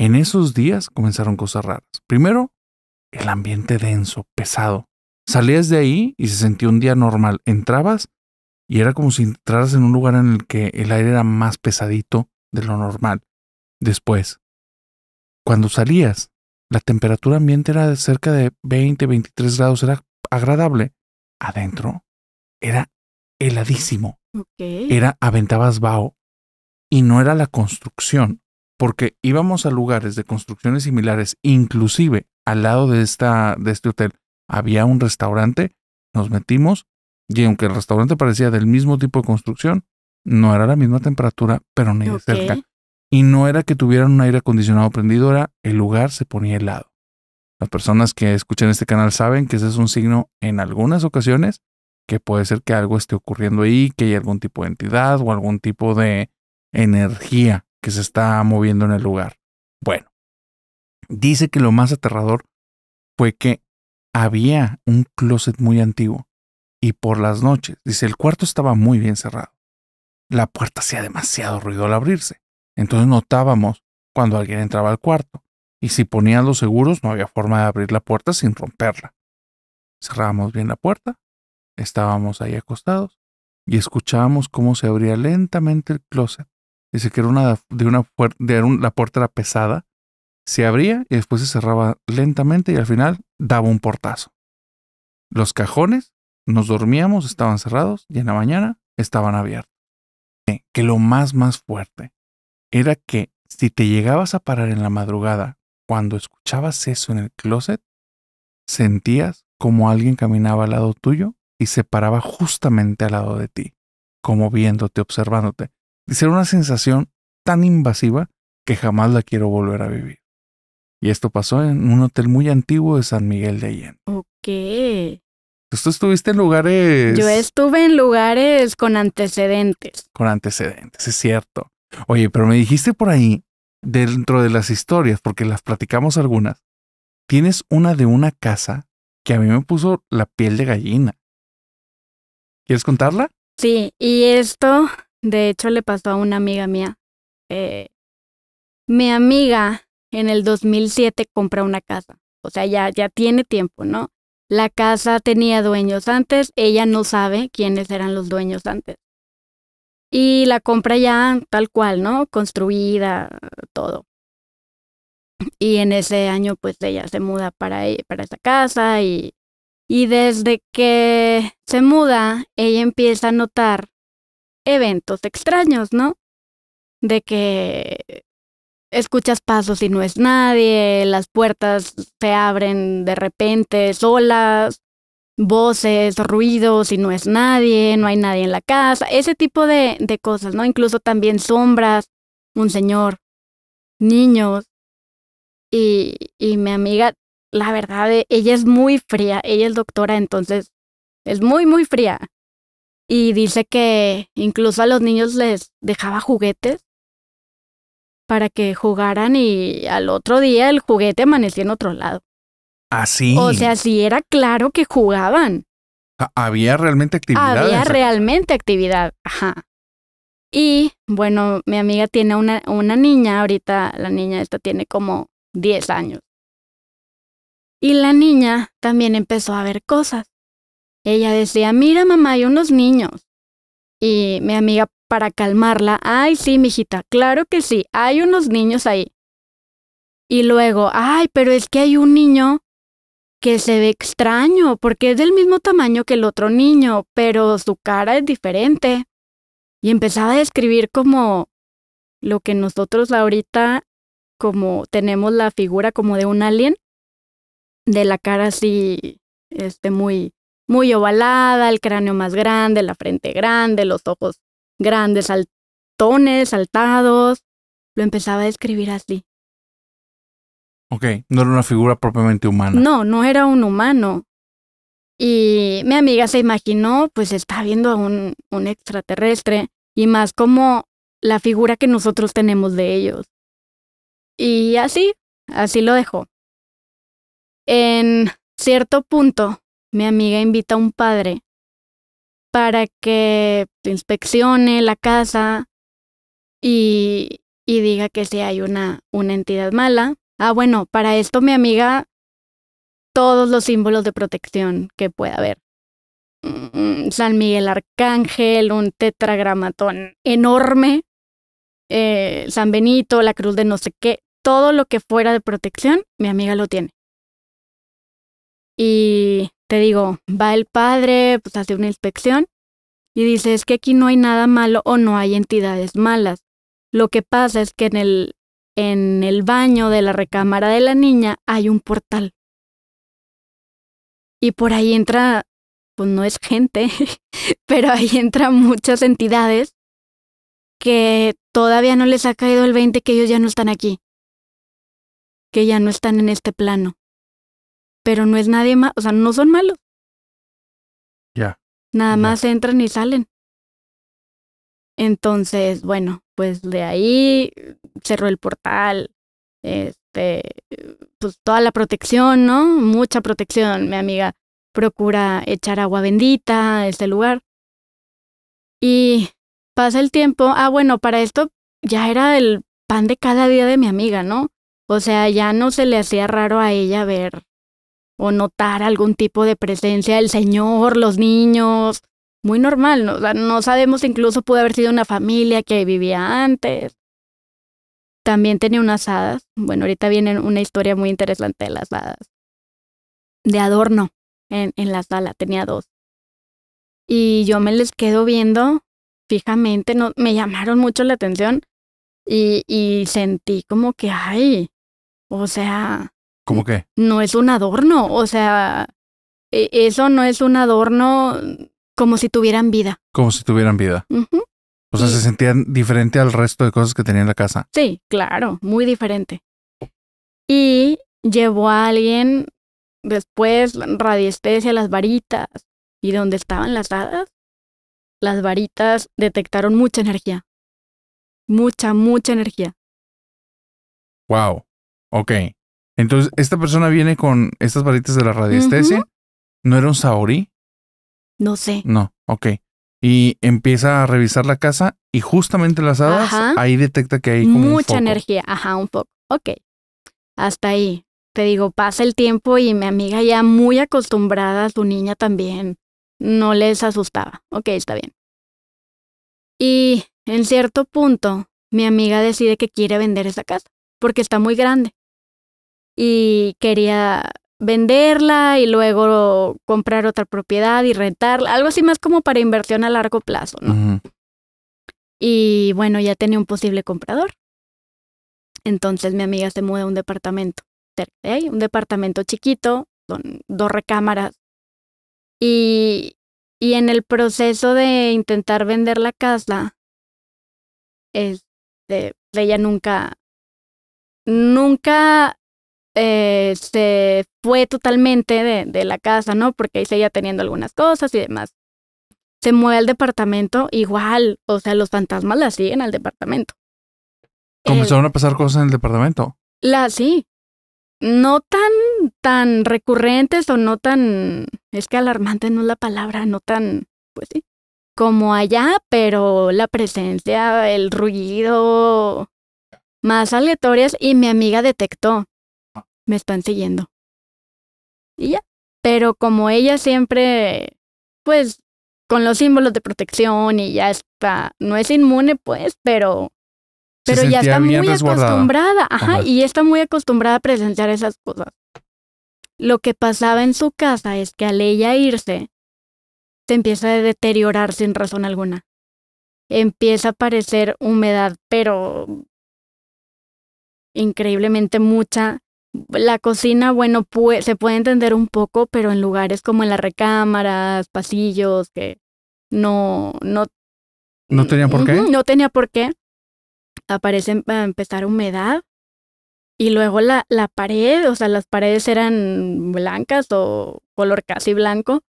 en esos días comenzaron cosas raras. Primero, el ambiente denso, pesado. Salías de ahí y se sentía un día normal. Entrabas y era como si entraras en un lugar en el que el aire era más pesadito de lo normal. Después, cuando salías, la temperatura ambiente era de cerca de 20, 23 grados, era agradable. Adentro era heladísimo. Era aventabas vaho y no era la construcción, porque íbamos a lugares de construcciones similares, inclusive al lado de, esta, de este hotel había un restaurante, nos metimos y aunque el restaurante parecía del mismo tipo de construcción, no era la misma temperatura, pero ni de cerca. Y no era que tuvieran un aire acondicionado prendido, era el lugar se ponía helado. Las personas que escuchan este canal saben que ese es un signo en algunas ocasiones que puede ser que algo esté ocurriendo ahí, que hay algún tipo de entidad o algún tipo de energía que se está moviendo en el lugar. Bueno, dice que lo más aterrador fue que había un closet muy antiguo y por las noches, dice, el cuarto estaba muy bien cerrado. La puerta hacía demasiado ruido al abrirse, entonces notábamos cuando alguien entraba al cuarto y si ponían los seguros no había forma de abrir la puerta sin romperla. Cerrábamos bien la puerta, estábamos ahí acostados y escuchábamos cómo se abría lentamente el closet Dice que era una, de una de la puerta era pesada, se abría y después se cerraba lentamente y al final daba un portazo. Los cajones, nos dormíamos, estaban cerrados y en la mañana estaban abiertos. Eh, que lo más, más fuerte era que si te llegabas a parar en la madrugada cuando escuchabas eso en el closet, sentías como alguien caminaba al lado tuyo y se paraba justamente al lado de ti, como viéndote, observándote. Dice, una sensación tan invasiva que jamás la quiero volver a vivir. Y esto pasó en un hotel muy antiguo de San Miguel de Allende. Ok. tú estuviste en lugares. Yo estuve en lugares con antecedentes. Con antecedentes, es cierto. Oye, pero me dijiste por ahí, dentro de las historias, porque las platicamos algunas, tienes una de una casa que a mí me puso la piel de gallina. ¿Quieres contarla? Sí, y esto de hecho, le pasó a una amiga mía. Eh, mi amiga en el 2007 compra una casa. O sea, ya, ya tiene tiempo, ¿no? La casa tenía dueños antes, ella no sabe quiénes eran los dueños antes. Y la compra ya tal cual, ¿no? Construida, todo. Y en ese año, pues ella se muda para, e, para esa casa y, y desde que se muda, ella empieza a notar eventos extraños, ¿no? De que escuchas pasos y no es nadie, las puertas se abren de repente solas, voces, ruidos y no es nadie, no hay nadie en la casa, ese tipo de, de cosas, ¿no? Incluso también sombras, un señor, niños. Y, y mi amiga, la verdad, e, ella es muy fría, ella es doctora, entonces es muy, muy fría. Y dice que incluso a los niños les dejaba juguetes para que jugaran y al otro día el juguete amanecía en otro lado. Así. ¿Ah, o sea, sí era claro que jugaban. Ah, había realmente actividad. Había realmente actividad, ajá. Y bueno, mi amiga tiene una, una niña, ahorita la niña esta tiene como 10 años. Y la niña también empezó a ver cosas. Ella decía, mira mamá, hay unos niños. Y mi amiga, para calmarla, ay sí, mijita, claro que sí, hay unos niños ahí. Y luego, ay, pero es que hay un niño que se ve extraño porque es del mismo tamaño que el otro niño, pero su cara es diferente. Y empezaba a describir como lo que nosotros ahorita, como tenemos la figura como de un alien, de la cara así, este, muy muy ovalada, el cráneo más grande, la frente grande, los ojos grandes, saltones, saltados. Lo empezaba a describir así. Ok, no era una figura propiamente humana. No, no era un humano. Y mi amiga se imaginó, pues está viendo a un, un extraterrestre y más como la figura que nosotros tenemos de ellos. Y así, así lo dejó. En cierto punto, mi amiga invita a un padre para que inspeccione la casa y, diga que si hay una, una entidad mala. Ah, bueno, para esto mi amiga todos los símbolos de protección que pueda haber. Mm, San Miguel Arcángel, un tetragramatón enorme, eh, San Benito, la cruz de no sé qué, todo lo que fuera de protección, mi amiga lo tiene. Y te digo, va el padre, pues hace una inspección y dice, es que aquí no hay nada malo o no hay entidades malas. Lo que pasa es que en el, en el baño de la recámara de la niña hay un portal. Y por ahí entra, pues no es gente, (laughs) pero ahí entran muchas entidades que todavía no les ha caído el 20 que ellos ya no están aquí, que ya no están en este plano pero no es nadie más, o sea, no son malos. Ya. Nada más entran y salen. Entonces, bueno, pues de ahí cerró el portal, este, pues toda la protección, ¿no? Mucha protección, mi amiga procura echar agua bendita a este lugar. Y pasa el tiempo, ah, bueno, para esto ya era el pan de cada día de mi amiga, ¿no? O sea, ya no se le hacía raro a ella ver o notar algún tipo de presencia del Señor, los niños. Muy normal, ¿no? sabemos, incluso pudo haber sido una familia que vivía antes. También tenía unas hadas. Bueno, ahorita viene una historia muy interesante de las hadas. De adorno en, la sala, tenía dos. Y yo me les quedo viendo fijamente, no, me llamaron mucho la atención y sentí como que, ay, o sea, ¿Cómo qué? No es un adorno, o sea, e, eso no es un adorno como si tuvieran vida. Como si tuvieran vida. O sea, se sentían diferente al resto de cosas que tenía en la casa. Sí, claro, muy diferente. Y llevó a alguien después radiestesia, las varitas. ¿Y donde estaban las dadas, Las varitas detectaron mucha energía. Mucha, mucha energía. Wow. Ok. Entonces, esta persona viene con estas varitas de la radiestesia. ¿No era un saori? No sé. No, ok. Y empieza a revisar la casa y justamente las hadas, ahí detecta que hay mucha energía. Ajá, un poco. Ok. Hasta ahí. Te digo, pasa el tiempo y mi amiga ya muy acostumbrada, su niña también, no les asustaba. Ok, está bien. Y en cierto punto, mi amiga decide que quiere vender esa casa porque está muy grande y quería venderla y luego comprar otra propiedad y rentarla, algo así más como para inversión a largo plazo, ¿no? Y bueno, ya tenía un posible comprador. Entonces mi amiga se muda a un departamento, un departamento chiquito, son dos recámaras. Y, y en el proceso de intentar vender la casa, este, ella nunca, nunca eh, se fue totalmente de, la casa, ¿no? Porque ahí seguía teniendo algunas cosas y demás. Se mueve al departamento, igual, o sea, los fantasmas la siguen al departamento. ¿Comenzaron eh, a pasar cosas en el departamento? La, sí. No tan, tan recurrentes o no tan, es que alarmante no es la palabra, no tan, pues sí, como allá, pero la presencia, el ruido, más aleatorias y mi amiga detectó, me están siguiendo. Y ya. Pero como ella siempre, pues, con los símbolos de protección y ya está, no es inmune, pues, pero, pero ya está muy acostumbrada, ajá, y está muy acostumbrada a presenciar esas cosas. Lo que pasaba en su casa es que al ella irse, se empieza a deteriorar sin razón alguna. Empieza a aparecer humedad, pero increíblemente mucha, la cocina, bueno, se puede entender un poco, pero en lugares como en las recámaras, pasillos, que no, no. ¿No tenía por qué? No tenía por qué. Aparece a empezar humedad. Y luego la, la pared, o sea, las paredes eran blancas o color casi blanco.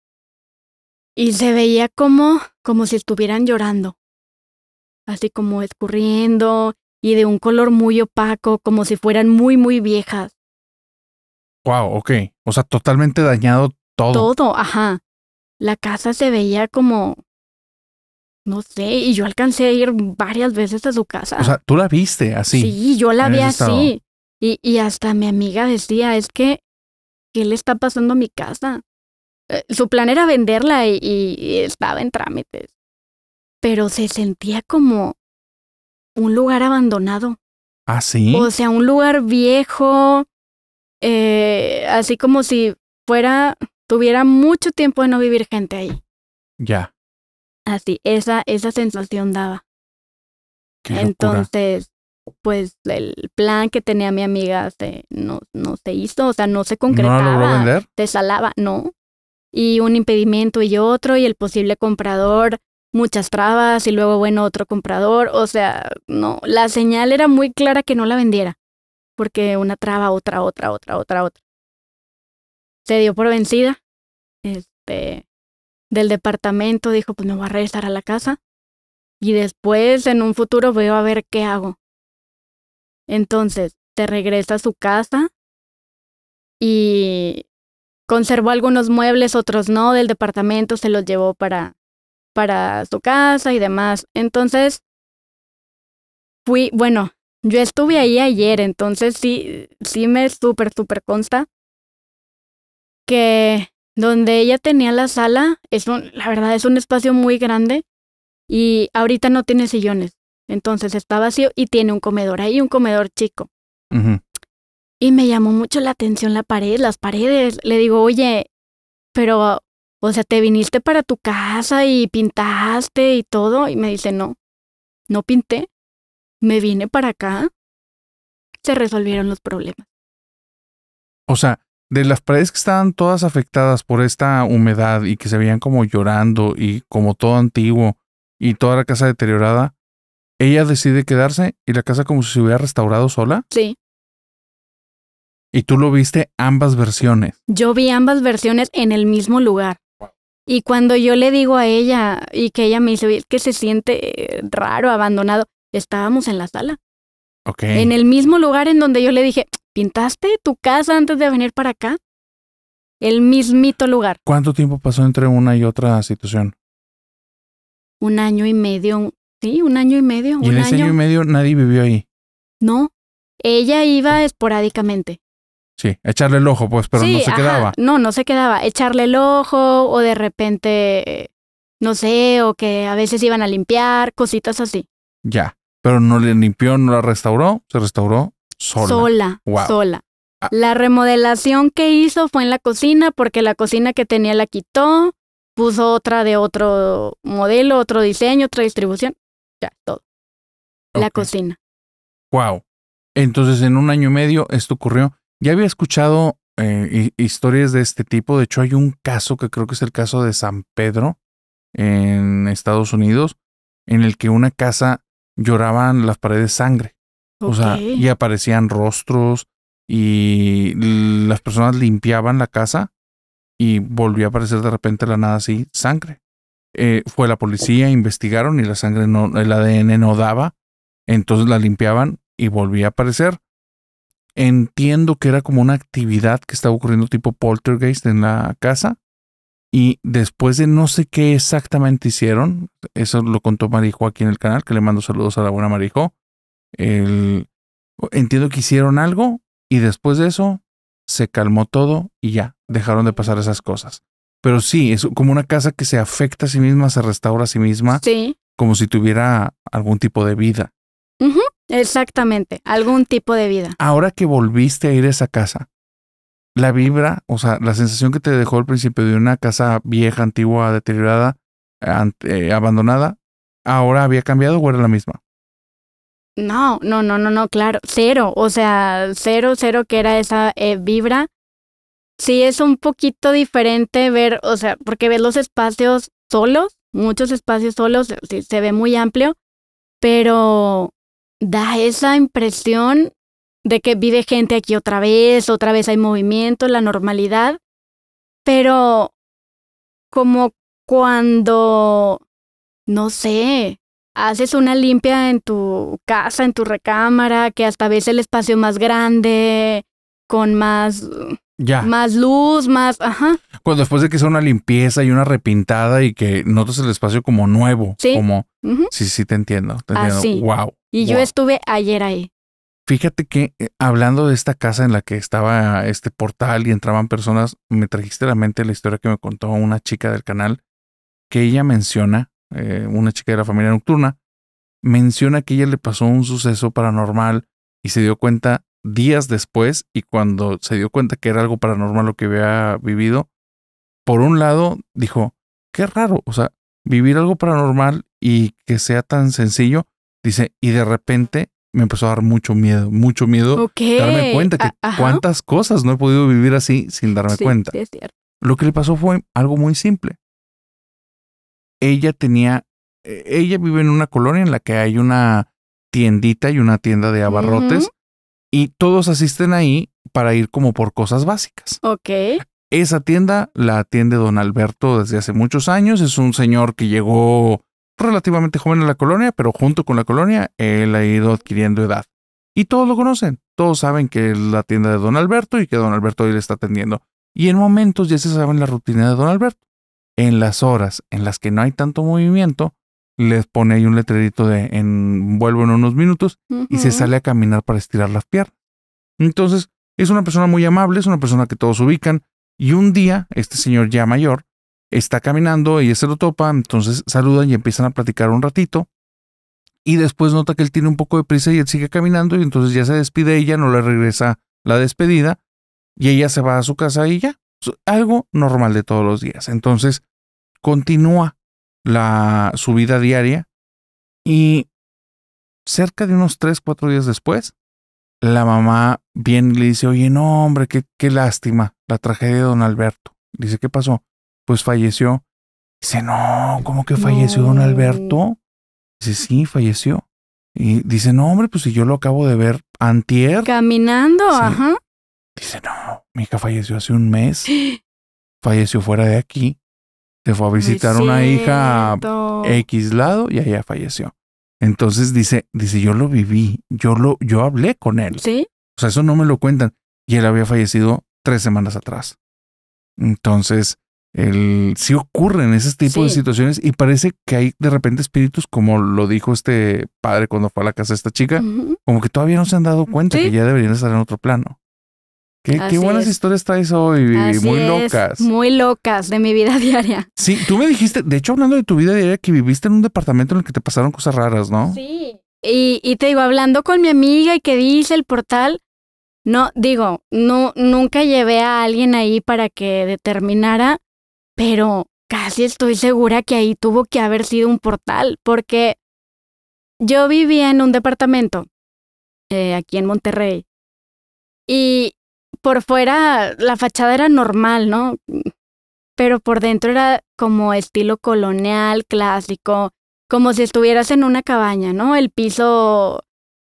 Y se veía como, como si estuvieran llorando. Así como escurriendo y de un color muy opaco, como si fueran muy, muy viejas. Wow, ok. O sea, totalmente dañado todo. Todo, ajá. La casa se veía como. No sé, y yo alcancé a ir varias veces a su casa. O sea, tú la viste así. Sí, yo la vi así. Y, hasta mi amiga decía, es que, ¿qué le está pasando a mi casa? Eh, su plan era venderla y, y estaba en trámites. Pero se sentía como un lugar abandonado. Ah, sí. O sea, un lugar viejo, eh, así como si fuera, tuviera mucho tiempo de no vivir gente ahí. Ya. Así, esa, esa sensación daba. Entonces, pues el plan que tenía mi amiga se, no, no se hizo, o sea, no se concretaba. ¿No Te salaba, no. Y un impedimento y otro, y el posible comprador, muchas trabas, y luego, bueno, otro comprador. O sea, no, la señal era muy clara que no la vendiera porque una traba, otra, otra, otra, otra, otra. Se dio por vencida. Este, del departamento dijo, pues me voy a regresar a la casa. Y después, en un futuro, voy a ver qué hago. Entonces, se regresa a su casa y conservó algunos muebles, otros no, del departamento, se los llevó para, para su casa y demás. Entonces, fui, bueno, yo estuve ahí ayer, entonces sí, sí me súper, súper consta que donde ella tenía la sala, es un, la verdad es un espacio muy grande y ahorita no tiene sillones. Entonces está vacío y tiene un comedor ahí, un comedor chico. Y me llamó mucho la atención la pared, las paredes. Le digo, oye, pero, o sea, te viniste para tu casa y pintaste y todo. Y me dice, no, no pinté me vine para acá, se resolvieron los problemas. O sea, de las paredes que estaban todas afectadas por esta humedad y que se veían como llorando y como todo antiguo y toda la casa deteriorada, ella decide quedarse y la casa como si se hubiera restaurado sola. Sí. Y tú lo viste ambas versiones. Yo vi ambas versiones en el mismo lugar. Y cuando yo le digo a ella y que ella me dice, que se siente raro, abandonado, estábamos en la sala. ok En el mismo lugar en donde yo le dije, ¿pintaste tu casa antes de venir para acá? El mismito lugar. ¿Cuánto tiempo pasó entre una y otra situación? Un año y medio, sí, un año y medio. ¿Y en ese año... y medio nadie vivió ahí? No, ella iba esporádicamente. Sí, echarle el ojo, pues, pero no se quedaba. No, no se quedaba. Echarle el ojo o de repente, no sé, o que a veces iban a limpiar, cositas así. Ya. Pero no le limpió, no la restauró, se restauró sola. Sola, sola. Ah. La remodelación que hizo fue en la cocina porque la cocina que tenía la quitó, puso otra de otro modelo, otro diseño, otra distribución, ya, todo. La cocina. Wow. Entonces, en un año y medio esto ocurrió. Ya había escuchado eh, historias de este tipo. De hecho, hay un caso que creo que es el caso de San Pedro en Estados Unidos, en el que una casa lloraban las paredes sangre. O sea, y aparecían rostros y las personas limpiaban la casa y volvió a aparecer de repente la nada así sangre. Eh, fue la policía, investigaron y la sangre no, el ADN no daba, entonces la limpiaban y volvía a aparecer. Entiendo que era como una actividad que estaba ocurriendo tipo poltergeist en la casa y después de no sé qué exactamente hicieron, eso lo contó Marijo aquí en el canal, que le mando saludos a la buena Marijo. El, entiendo que hicieron algo y después de eso se calmó todo y ya, dejaron de pasar esas cosas. Pero sí, es como una casa que se afecta a sí misma, se restaura a sí misma, sí. como si tuviera algún tipo de vida. exactamente, algún tipo de vida. Ahora que volviste a ir a esa casa, la vibra, o sea, la sensación que te dejó al principio de una casa vieja, antigua, deteriorada, eh, abandonada, ahora había cambiado o era la misma? No, no, no, no, no, claro, cero, o sea, cero, cero que era esa eh, vibra. Sí, es un poquito diferente ver, o sea, porque ves los espacios solos, muchos espacios solos, se ve muy amplio, pero da esa impresión de que vive gente aquí otra vez, otra vez hay movimiento, la normalidad, pero como cuando, no sé, haces una limpia en tu casa, en tu recámara, que hasta ves el espacio más grande, con más... Ya. Más luz, más... Ajá. Cuando pues después de que sea una limpieza y una repintada y que notas el espacio como nuevo. Como... Sí, sí, te entiendo. Te entiendo. Wow. Y yo estuve ayer ahí. Fíjate que eh, hablando de esta casa en la que estaba este portal y entraban personas, me trajiste a la mente la historia que me contó una chica del canal, que ella menciona, eh, una chica de la familia nocturna, menciona que ella le pasó un suceso paranormal y se dio cuenta días después y cuando se dio cuenta que era algo paranormal lo que había vivido, por un lado dijo, qué raro, o sea, vivir algo paranormal y que sea tan sencillo, dice, y de repente me empezó a dar mucho miedo, mucho miedo darme cuenta que cuántas cosas no he podido vivir así sin darme cuenta. Lo que le pasó fue algo muy simple. Ella tenía, e, ella vive en una colonia en la que hay una tiendita y una tienda de abarrotes y todos asisten ahí para ir como por cosas básicas. Ok. Esa tienda la atiende don Alberto desde hace muchos años. Es un señor que llegó relativamente joven en la colonia, pero junto con la colonia él ha ido adquiriendo edad. Y todos lo conocen, todos saben que es la tienda de Don Alberto y que Don Alberto hoy le está atendiendo. Y en momentos ya se saben la rutina de Don Alberto. En las horas en las que no hay tanto movimiento, les pone ahí un letrerito de en, vuelvo en unos minutos y se sale a caminar para estirar las piernas. Entonces, es una persona muy amable, es una persona que todos ubican. Y un día, este señor ya mayor está caminando, ella se lo topa, entonces saludan y empiezan a platicar un ratito. Y después nota que él tiene un poco de prisa y él sigue caminando y entonces ya se despide ella, no le regresa la despedida y ella se va a su casa y ya. Algo normal de todos los días. Entonces continúa la, su vida diaria y cerca de unos 3, 4 días después, la mamá viene y le dice, oye, no, hombre, qué, qué lástima, la tragedia de don Alberto. Dice, ¿qué pasó? pues falleció. Dice, no, ¿cómo que falleció don Alberto? Dice, sí, falleció. Y dice, no, hombre, pues si yo lo acabo de ver antier. Caminando, ajá. Dice, no, mi hija falleció hace un mes. (gasps) falleció fuera de aquí. Se fue a visitar una hija a X lado y allá falleció. Entonces dice, dice, yo lo viví, yo lo, yo hablé con él. Sí. O sea, eso no me lo cuentan. Y él había fallecido tres semanas atrás. Entonces, el sí en ese tipo de situaciones y parece que hay de repente espíritus como lo dijo este padre cuando fue a la casa de esta chica, como que todavía no se han dado cuenta que ya deberían estar en otro plano. Qué, buenas historias traes hoy, muy locas. muy locas de mi vida (laughs) diaria. Sí, tú me dijiste, de hecho hablando de tu vida diaria, que viviste en un departamento en el que te pasaron cosas raras, ¿no? Sí. Y, te digo, hablando con mi amiga y que dice el portal, no, digo, no, nunca llevé a alguien ahí para que determinara pero casi estoy segura que ahí tuvo que haber sido un portal, porque yo vivía en un departamento eh, aquí en Monterrey y por fuera la fachada era normal, ¿no? Pero por dentro era como estilo colonial, clásico, como si estuvieras en una cabaña, ¿no? El piso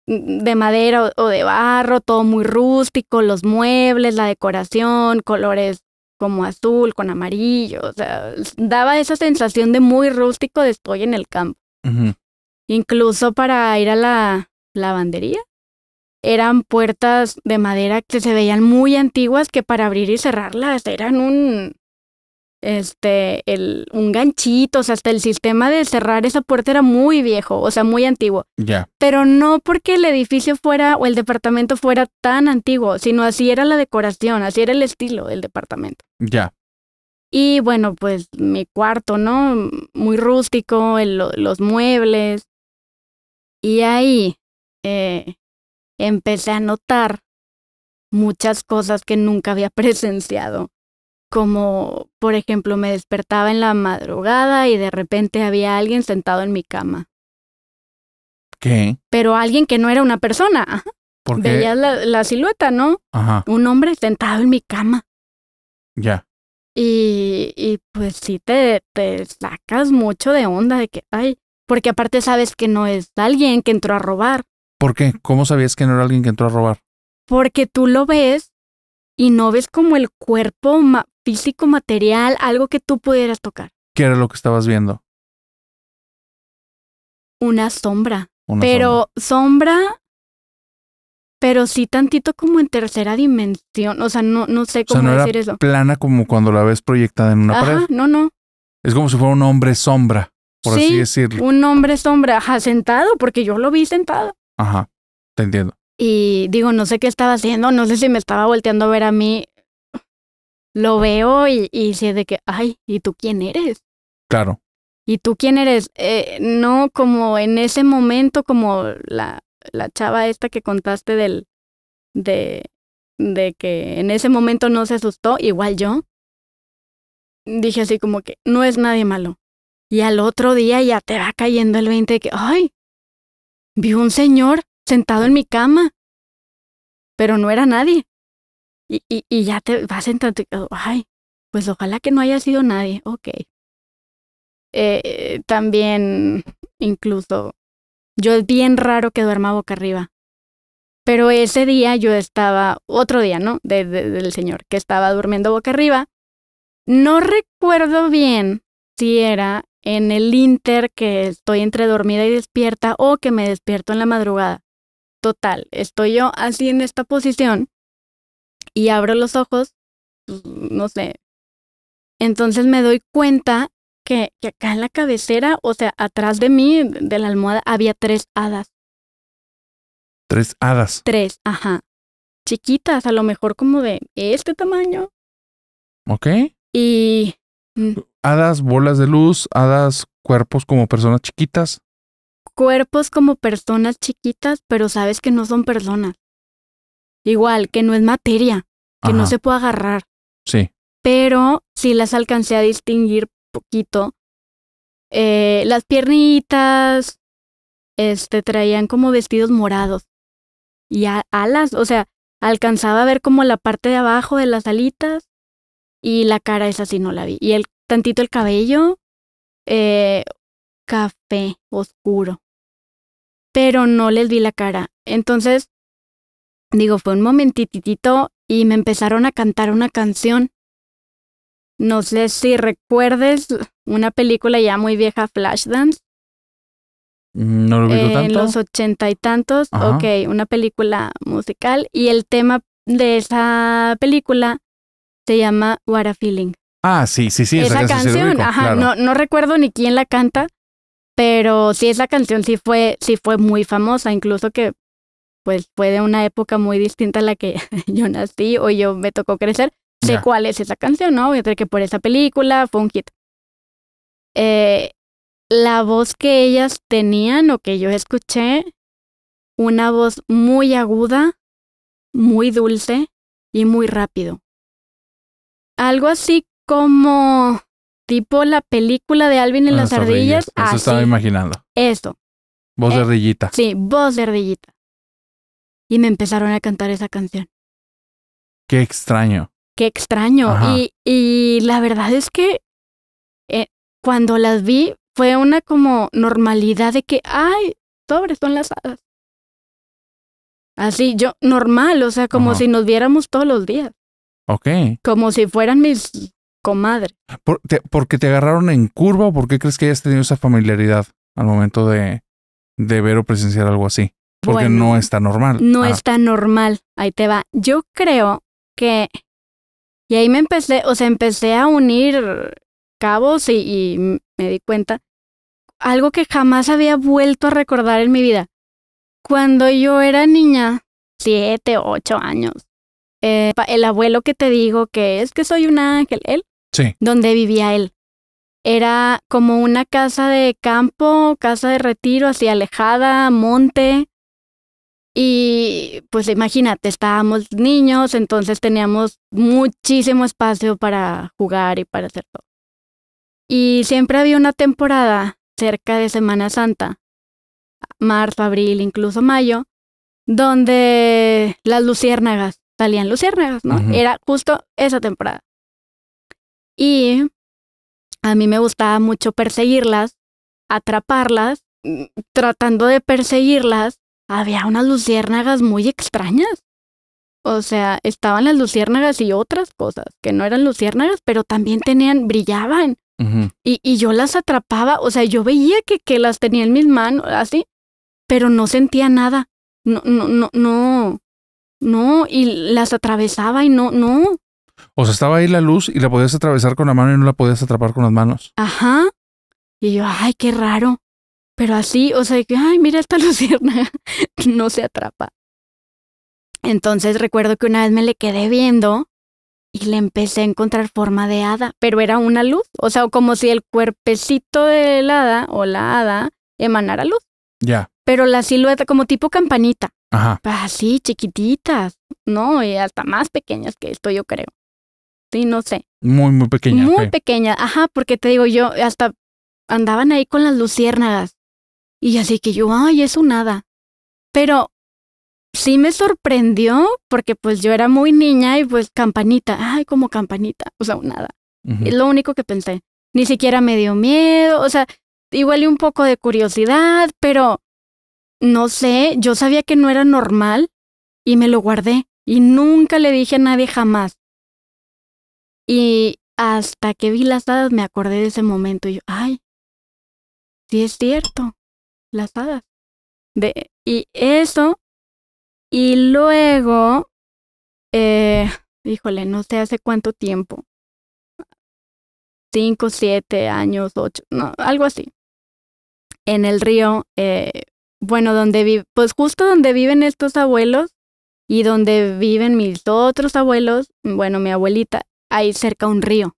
mm, de madera o de barro, todo muy rústico, los muebles, la decoración, colores como azul, con amarillo, o sea, daba esa sensación de muy rústico de estoy en el campo. Incluso para ir a la lavandería, eran puertas de madera que se veían muy antiguas que para abrir y cerrarlas eran un, este, el, un ganchito, o sea, hasta el sistema de cerrar esa puerta era muy viejo, o sea, muy antiguo. Ya. Pero no porque el edificio fuera o el departamento fuera tan antiguo, sino así era la decoración, así era el estilo del departamento. Ya. Y bueno, pues mi cuarto, ¿no? Muy rústico, los muebles. Y ahí eh, empecé a notar muchas cosas que nunca había (laughs) presenciado como por ejemplo me despertaba en la madrugada y de repente había alguien sentado en mi cama. ¿Qué? Pero alguien que no era una persona. ¿Por qué? Veías la, silueta, ¿no? Ajá. Un hombre sentado en mi cama. Ya. Y, pues sí te, te sacas mucho de onda de que, ay, porque aparte sabes que no es alguien que entró a robar. ¿Por qué? ¿Cómo sabías que no era alguien que entró a robar? Porque tú lo ves y no ves como el cuerpo físico, material, algo que tú pudieras tocar. ¿Qué era lo que estabas viendo? Una sombra. pero sombra. pero sí tantito como en tercera dimensión. O sea, no, no sé cómo o decir eso. Plana como cuando la ves proyectada en una Ajá, No, no. Es como si fuera un hombre sombra, por así decirlo. Un hombre sombra, Ajá, sentado, porque yo lo vi sentado. Ajá, te entiendo. Y digo, no sé qué estaba haciendo, no sé si me estaba volteando a ver a mí, lo veo y, y sé de que, ay, ¿y tú quién eres? Claro. ¿Y tú quién eres? Eh, no como en ese momento, como la, chava esta que contaste del, de, de que en ese momento no se asustó, igual yo. Dije así como que no es nadie malo. Y al otro día ya te va cayendo el veinte de que, ay, vi un señor sentado en mi cama, pero no era nadie y, ya te vas entrando, ay, pues ojalá que no haya sido nadie, ok. Eh, eh, también, incluso, yo es bien raro que duerma boca arriba. Pero ese día yo estaba, otro día, ¿no? del señor, que estaba durmiendo boca arriba. No recuerdo bien si era en el inter que estoy entre dormida y despierta o que me despierto en la madrugada. Total, estoy yo así en esta posición y abro los ojos, pues, no sé. Entonces me doy cuenta que, que, acá en la cabecera, o sea, atrás de mí, de la almohada, había tres hadas. Tres hadas. Tres, ajá. Chiquitas, a lo mejor como de este tamaño. Ok. Y... Mm. Hadas, bolas de luz, hadas, cuerpos como personas chiquitas. Cuerpos como personas chiquitas, pero sabes que no son personas igual, que no es materia, que no se puede agarrar. Sí. Pero sí las alcancé a distinguir poquito. Eh, las piernitas, este, traían como vestidos morados y alas, o sea, alcanzaba a ver como la parte de abajo de las alitas y la cara esa así, no la vi. Y el tantito el cabello, eh, café oscuro, pero no les vi la cara. Entonces, digo, fue un momentitito y me empezaron a cantar una canción. No sé si recuerdes una película ya muy vieja, Flashdance. Mm, no lo eh, tanto. En los ochenta y tantos. Ok, una película musical. Y el tema de esa película se llama What a Feeling. Ah, sí, sí, sí. Esa, canción, ajá, no, no recuerdo ni quién la canta, pero sí, esa canción sí fue, sí fue muy famosa, incluso que pues fue de una época muy distinta a la que (laughs) yo nací o yo me tocó crecer, sé cuál es esa canción, ¿no? tener que por esa película fue un hit. Eh, la voz que ellas tenían o que yo escuché, una voz muy aguda, muy dulce y muy rápido. Algo así como tipo la película de Alvin en ah, las, ardillas. Eso estaba imaginando. Eso. Voz de eh, ardillita. Sí, voz de ardillita y me empezaron a cantar esa canción. Qué extraño. Qué extraño. Y, la verdad es que eh, cuando las vi fue una como normalidad de que, ay, sobres son las hadas. Así, yo, normal, o sea, como si nos viéramos todos los días. Ok. Como si fueran mis comadres. ¿Por, ¿Porque te agarraron en curva o por qué crees que hayas tenido esa familiaridad al momento de, de ver o presenciar algo así? Porque no está normal. No está normal. Ahí te va. Yo creo que. Y ahí me empecé, o sea, empecé a unir cabos y, me di cuenta. Algo que jamás había vuelto a recordar en mi vida. Cuando yo era niña, siete, ocho años, eh, el abuelo que te digo que es que soy un ángel, él, sí. donde vivía él. Era como una casa de campo, casa de retiro, así alejada, monte, y pues imagínate, estábamos niños, entonces teníamos muchísimo espacio para jugar y para hacer todo. Y siempre había una temporada cerca de Semana Santa, marzo, abril, incluso mayo, donde las luciérnagas, salían luciérnagas, ¿no? Era justo esa temporada. Y a mí me gustaba mucho perseguirlas, atraparlas, mm, tratando de perseguirlas había unas luciérnagas muy extrañas. O sea, estaban las luciérnagas y otras cosas que no eran luciérnagas, pero también tenían, brillaban. y, y, yo las atrapaba, o sea, yo veía que, que, las tenía en mis manos, así, pero no sentía nada. No, no, no, no, no, y las atravesaba y no, no. O sea, estaba ahí la luz y la podías atravesar con la mano y no la podías atrapar con las manos. Ajá. Y yo, ay, qué raro. Pero así, o sea, que, ay, mira esta (laughs) luciérnaga, no se atrapa. Entonces recuerdo que una vez me le quedé viendo y le empecé a encontrar forma de hada, pero era una luz, o sea, como si el cuerpecito de la hada o la hada emanara luz. Ya. Pero la silueta como tipo campanita. Ajá. Así, chiquititas, ¿no? Y hasta más pequeñas que esto, yo creo. Sí, no sé. Muy, muy pequeñas. Muy pequeñas, ajá, porque te digo yo, hasta andaban ahí con las luciérnagas. Y así que yo, ay, eso nada. Pero sí me sorprendió porque pues yo era muy niña y pues campanita, ay, como campanita, o sea, nada. Es lo único que pensé. Ni siquiera me dio miedo, o sea, igual y un poco de curiosidad, pero no sé, yo sabía que no era normal y me lo guardé y nunca le dije a nadie jamás. Y hasta que vi las dadas me acordé de ese momento y yo, ay, sí es cierto las hadas. De, y eso, y luego, eh, híjole, no sé hace cuánto tiempo, cinco, siete años, ocho, no, algo así, en el río, eh, bueno, donde vive, pues justo donde viven estos abuelos y donde viven mis otros abuelos, bueno, mi abuelita, hay cerca un río.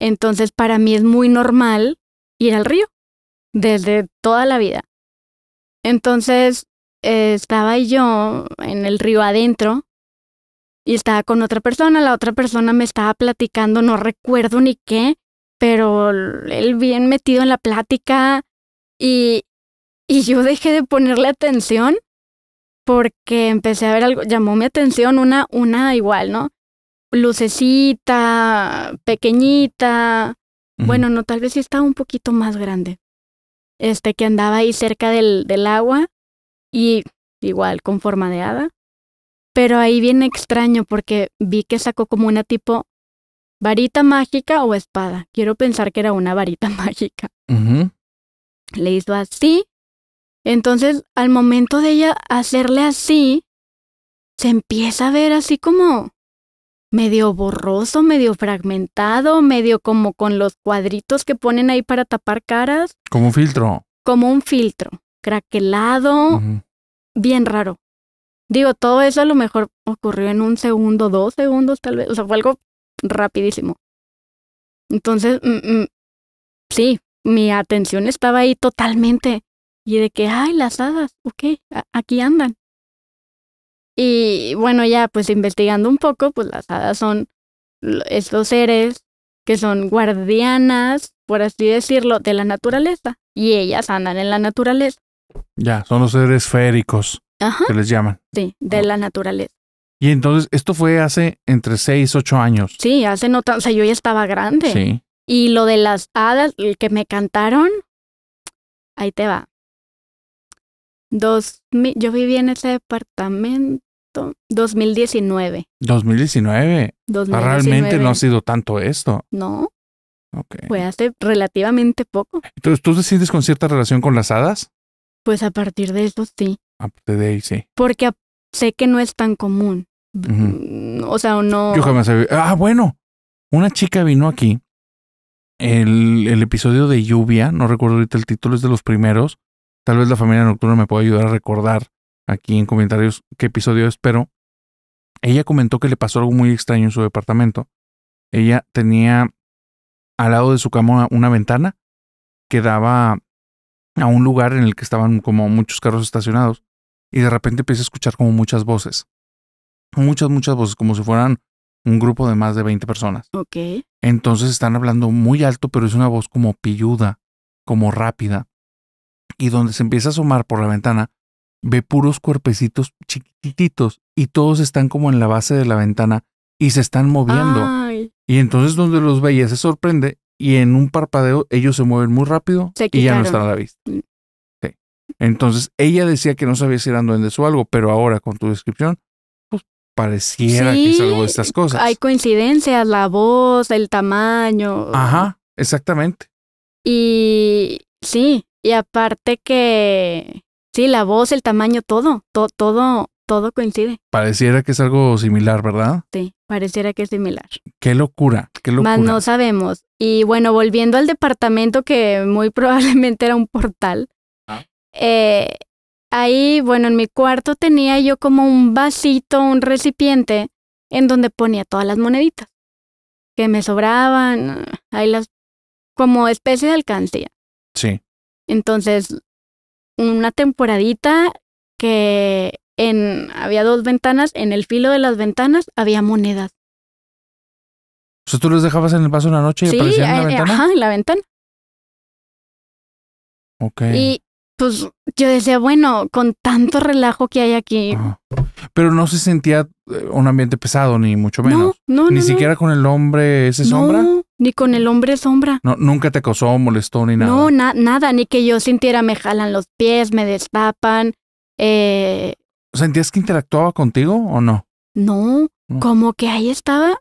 Entonces, para mí es muy normal ir al río desde toda la vida. Entonces estaba yo en el río adentro y estaba con otra persona, la otra persona me estaba platicando, no recuerdo ni qué, pero él bien metido en la plática y, yo dejé de ponerle atención porque empecé a ver algo, llamó mi atención una, una igual, ¿no? Lucecita, pequeñita, bueno, no, tal vez sí estaba un poquito más grande, este, que andaba ahí cerca del, del agua y igual con forma de hada. Pero ahí viene extraño porque vi que sacó como una tipo varita mágica o espada. Quiero pensar que era una varita (laughs) mágica. Le hizo así. Entonces, al momento de ella hacerle así, se empieza a ver así como medio borroso, medio fragmentado, medio como con los cuadritos que ponen ahí para tapar caras. Como un filtro. Como un filtro, craquelado, bien raro. Digo, todo eso a lo mejor ocurrió en un segundo, dos segundos tal vez, o sea, fue algo rapidísimo. Entonces, mm, mm, sí, mi atención estaba ahí totalmente. Y de que, ay, las hadas, ok, aquí andan. Y bueno, ya pues investigando un poco, pues las hadas son estos seres que son guardianas, por así decirlo, de la naturaleza. Y ellas andan en la naturaleza. Ya, son los seres féricos que les llaman. Sí, de la naturaleza. Y entonces, esto fue hace entre 6, 8 años. Sí, hace no tanto, o sea, yo ya estaba grande. Sí. Y lo de las hadas, el que me cantaron, ahí te va. Dos, yo viví en ese departamento. 2019. 2019. Ah, realmente no ha sido tanto esto. No. Okay. Fue hace relativamente poco. Entonces, ¿tú te sientes con cierta relación con las hadas? Pues a partir de eso sí. A ah, partir pues, de ahí sí. Porque sé que no es tan común. Mm, o sea, no. Yo jamás Ah, bueno. Una chica vino aquí. El, el episodio de lluvia, no recuerdo ahorita el título, es de los primeros. Tal vez la familia nocturna me pueda ayudar a recordar aquí en comentarios qué episodio es, pero ella comentó que le pasó algo muy extraño en su departamento. Ella tenía al lado de su cama una ventana que daba a un lugar en el que estaban como muchos carros estacionados y de repente empieza a escuchar como muchas voces. Muchas, muchas voces, como si fueran un grupo de más de 20 personas. Ok. Entonces están hablando muy alto, pero es una voz como pilluda, como rápida. Y donde se empieza a asomar por la ventana, ve puros cuerpecitos chiquititos y todos están como en la base de la ventana y se están moviendo. Y entonces donde los ve ella se sorprende y en un parpadeo ellos se mueven muy rápido y ya no están a la vista. Mm. Sí. Entonces ella decía que no sabía si eran duendes o algo, pero ahora con tu descripción, pues pareciera que es algo de estas cosas. Hay coincidencias, la voz, el tamaño. Ajá, exactamente. Y sí, y aparte que Sí, la voz, el tamaño, todo, todo, todo coincide. Pareciera que es algo similar, ¿verdad? Sí, pareciera que es similar. Qué locura, qué locura. Más no sabemos. Y bueno, volviendo al departamento que muy (laughs) probablemente era un portal, ah. eh, ahí, bueno, en mi cuarto tenía yo como un vasito, un recipiente en donde ponía todas las moneditas que me sobraban, ahí las como especie de alcancía. Sí. Entonces, una temporadita que en, había dos ventanas, en el filo de las ventanas había monedas. O sea, tú los dejabas en el paso una noche y aparecían en la eh, ventana. Ajá, en la ventana. Ok. Y pues yo decía, bueno, con tanto relajo que hay aquí. Pero no se sentía eh, un ambiente pesado, ni mucho menos. No, no, Ni siquiera con el hombre ese sombra. ni con el hombre sombra. nunca te acosó, molestó, ni nada. No, nada, ni que yo sintiera me jalan los pies, me destapan. Eh... ¿Sentías que interactuaba contigo o no? No, como que ahí estaba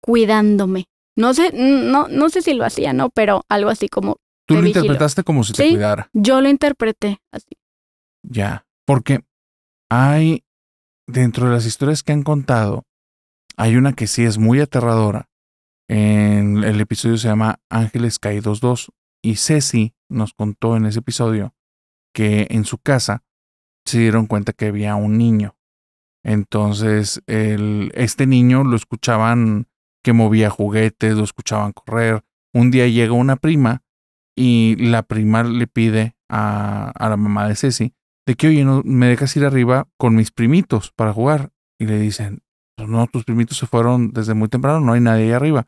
cuidándome. No sé, no, no sé si lo hacía, ¿no? Pero algo así como Tú lo interpretaste como si te ¿Sí? Yo lo interpreté así. Ya, porque hay, dentro de las historias que han contado, hay una que sí es muy aterradora. En el episodio se llama Ángeles Caídos 2 y Ceci nos contó en ese episodio que en su casa se dieron cuenta que había un niño. Entonces, el, este niño lo escuchaban que movía juguetes, lo escuchaban correr. Un día llegó una prima y la prima le pide a, a la mamá de Ceci de que, oye, no, me dejas ir arriba con mis primitos para jugar. Y le dicen, pues no, tus primitos se fueron desde muy temprano, no hay nadie ahí arriba.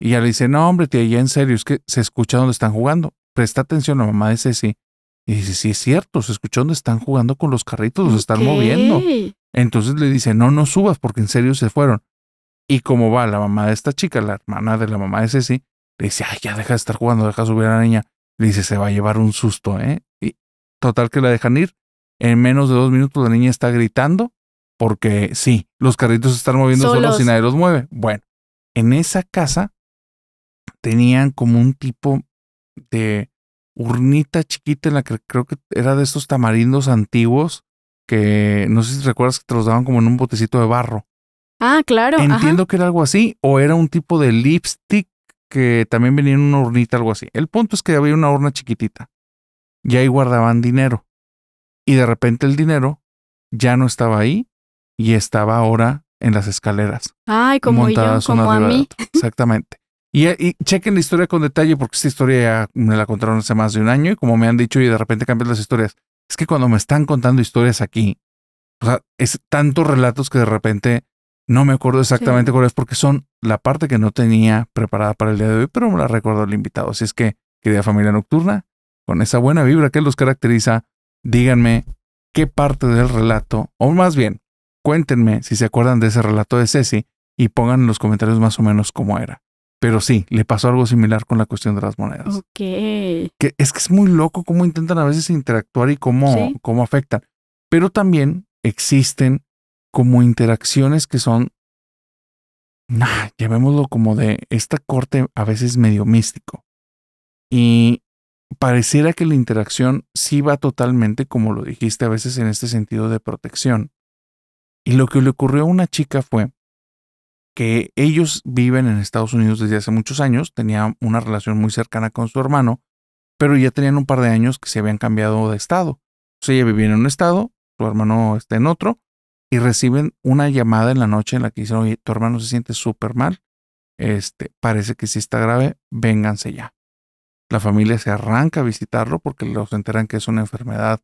Y ella le dice, no, hombre, tía, ya en serio, es que se escucha donde están jugando. Presta atención a la mamá de Ceci. Y dice, sí, es cierto, se escucha donde están jugando con los carritos, los están moviendo. Entonces le dice, no, no subas porque en serio se fueron. Y como va la mamá de esta chica, la hermana de la mamá de Ceci, le dice, ay, ya deja de estar jugando, deja subir a la niña. Le dice, se va a llevar un susto, ¿eh? Y total que la dejan ir. En menos de dos minutos la niña está gritando porque sí, los carritos se están moviendo solos, nadie los mueve. Bueno, en esa casa tenían como un tipo de urnita chiquita en la que creo que era de estos tamarindos antiguos que no sé si recuerdas que te los daban como en un botecito de barro. Ah, claro. Entiendo que era algo así, o era un tipo de lipstick que también venía en una hornita, algo así. El punto es que había una urna chiquitita y ahí guardaban dinero. Y de repente el dinero ya no estaba ahí y estaba ahora en las escaleras. Ay, como yo, como a mí. Exactamente. Y, y, chequen la historia con detalle porque esta historia ya me la contaron hace más de un año y como me han dicho y de repente cambian las historias. Es que cuando me están contando historias aquí, o sea, es tantos relatos que de repente no me acuerdo exactamente cuál es porque son la parte que no tenía preparada para el día de hoy, pero me la recordó el invitado. Así es que, querida familia nocturna, con esa buena vibra que los caracteriza, díganme qué parte del relato, o más bien, cuéntenme si se acuerdan de ese relato de Ceci y pongan en los comentarios más o menos cómo era. Pero sí, le pasó algo similar con la cuestión de las monedas. Ok. Que es que es muy loco cómo intentan a veces interactuar y cómo, cómo afectan. Pero también existen como interacciones que son, nah, llevémoslo como de esta corte a veces medio místico. Y pareciera que la interacción sí va totalmente, como lo dijiste, a veces en este sentido de protección. Y lo que le ocurrió a una chica fue que ellos viven en Estados Unidos desde hace muchos años, tenía una relación muy cercana con su hermano, pero ya tenían un par de años que se habían cambiado de estado. O sea, ella vivía en un estado, su hermano está en otro, y reciben una llamada en la noche en la que dicen, oye, tu hermano se siente súper mal, este, parece que sí está grave, vénganse ya. La familia se arranca a visitarlo porque los enteran que es una enfermedad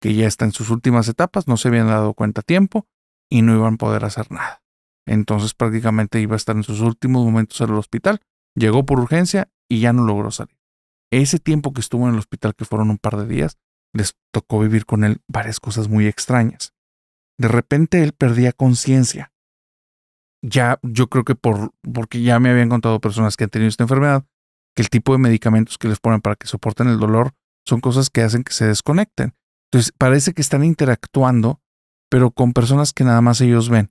que ya está en sus últimas etapas, no se habían dado cuenta a tiempo y no iban a poder hacer nada. Entonces prácticamente iba a estar en sus últimos momentos en el hospital, llegó por urgencia y ya no logró salir. Ese tiempo que estuvo en el hospital, que fueron un par de días, les tocó vivir con él varias cosas muy extrañas de repente él perdía conciencia. Ya, yo creo que por, porque ya me habían contado personas que han tenido esta enfermedad, que el tipo de medicamentos que les ponen para que soporten el dolor son cosas que hacen que se desconecten. Entonces, parece que están interactuando, pero con personas que nada más ellos ven.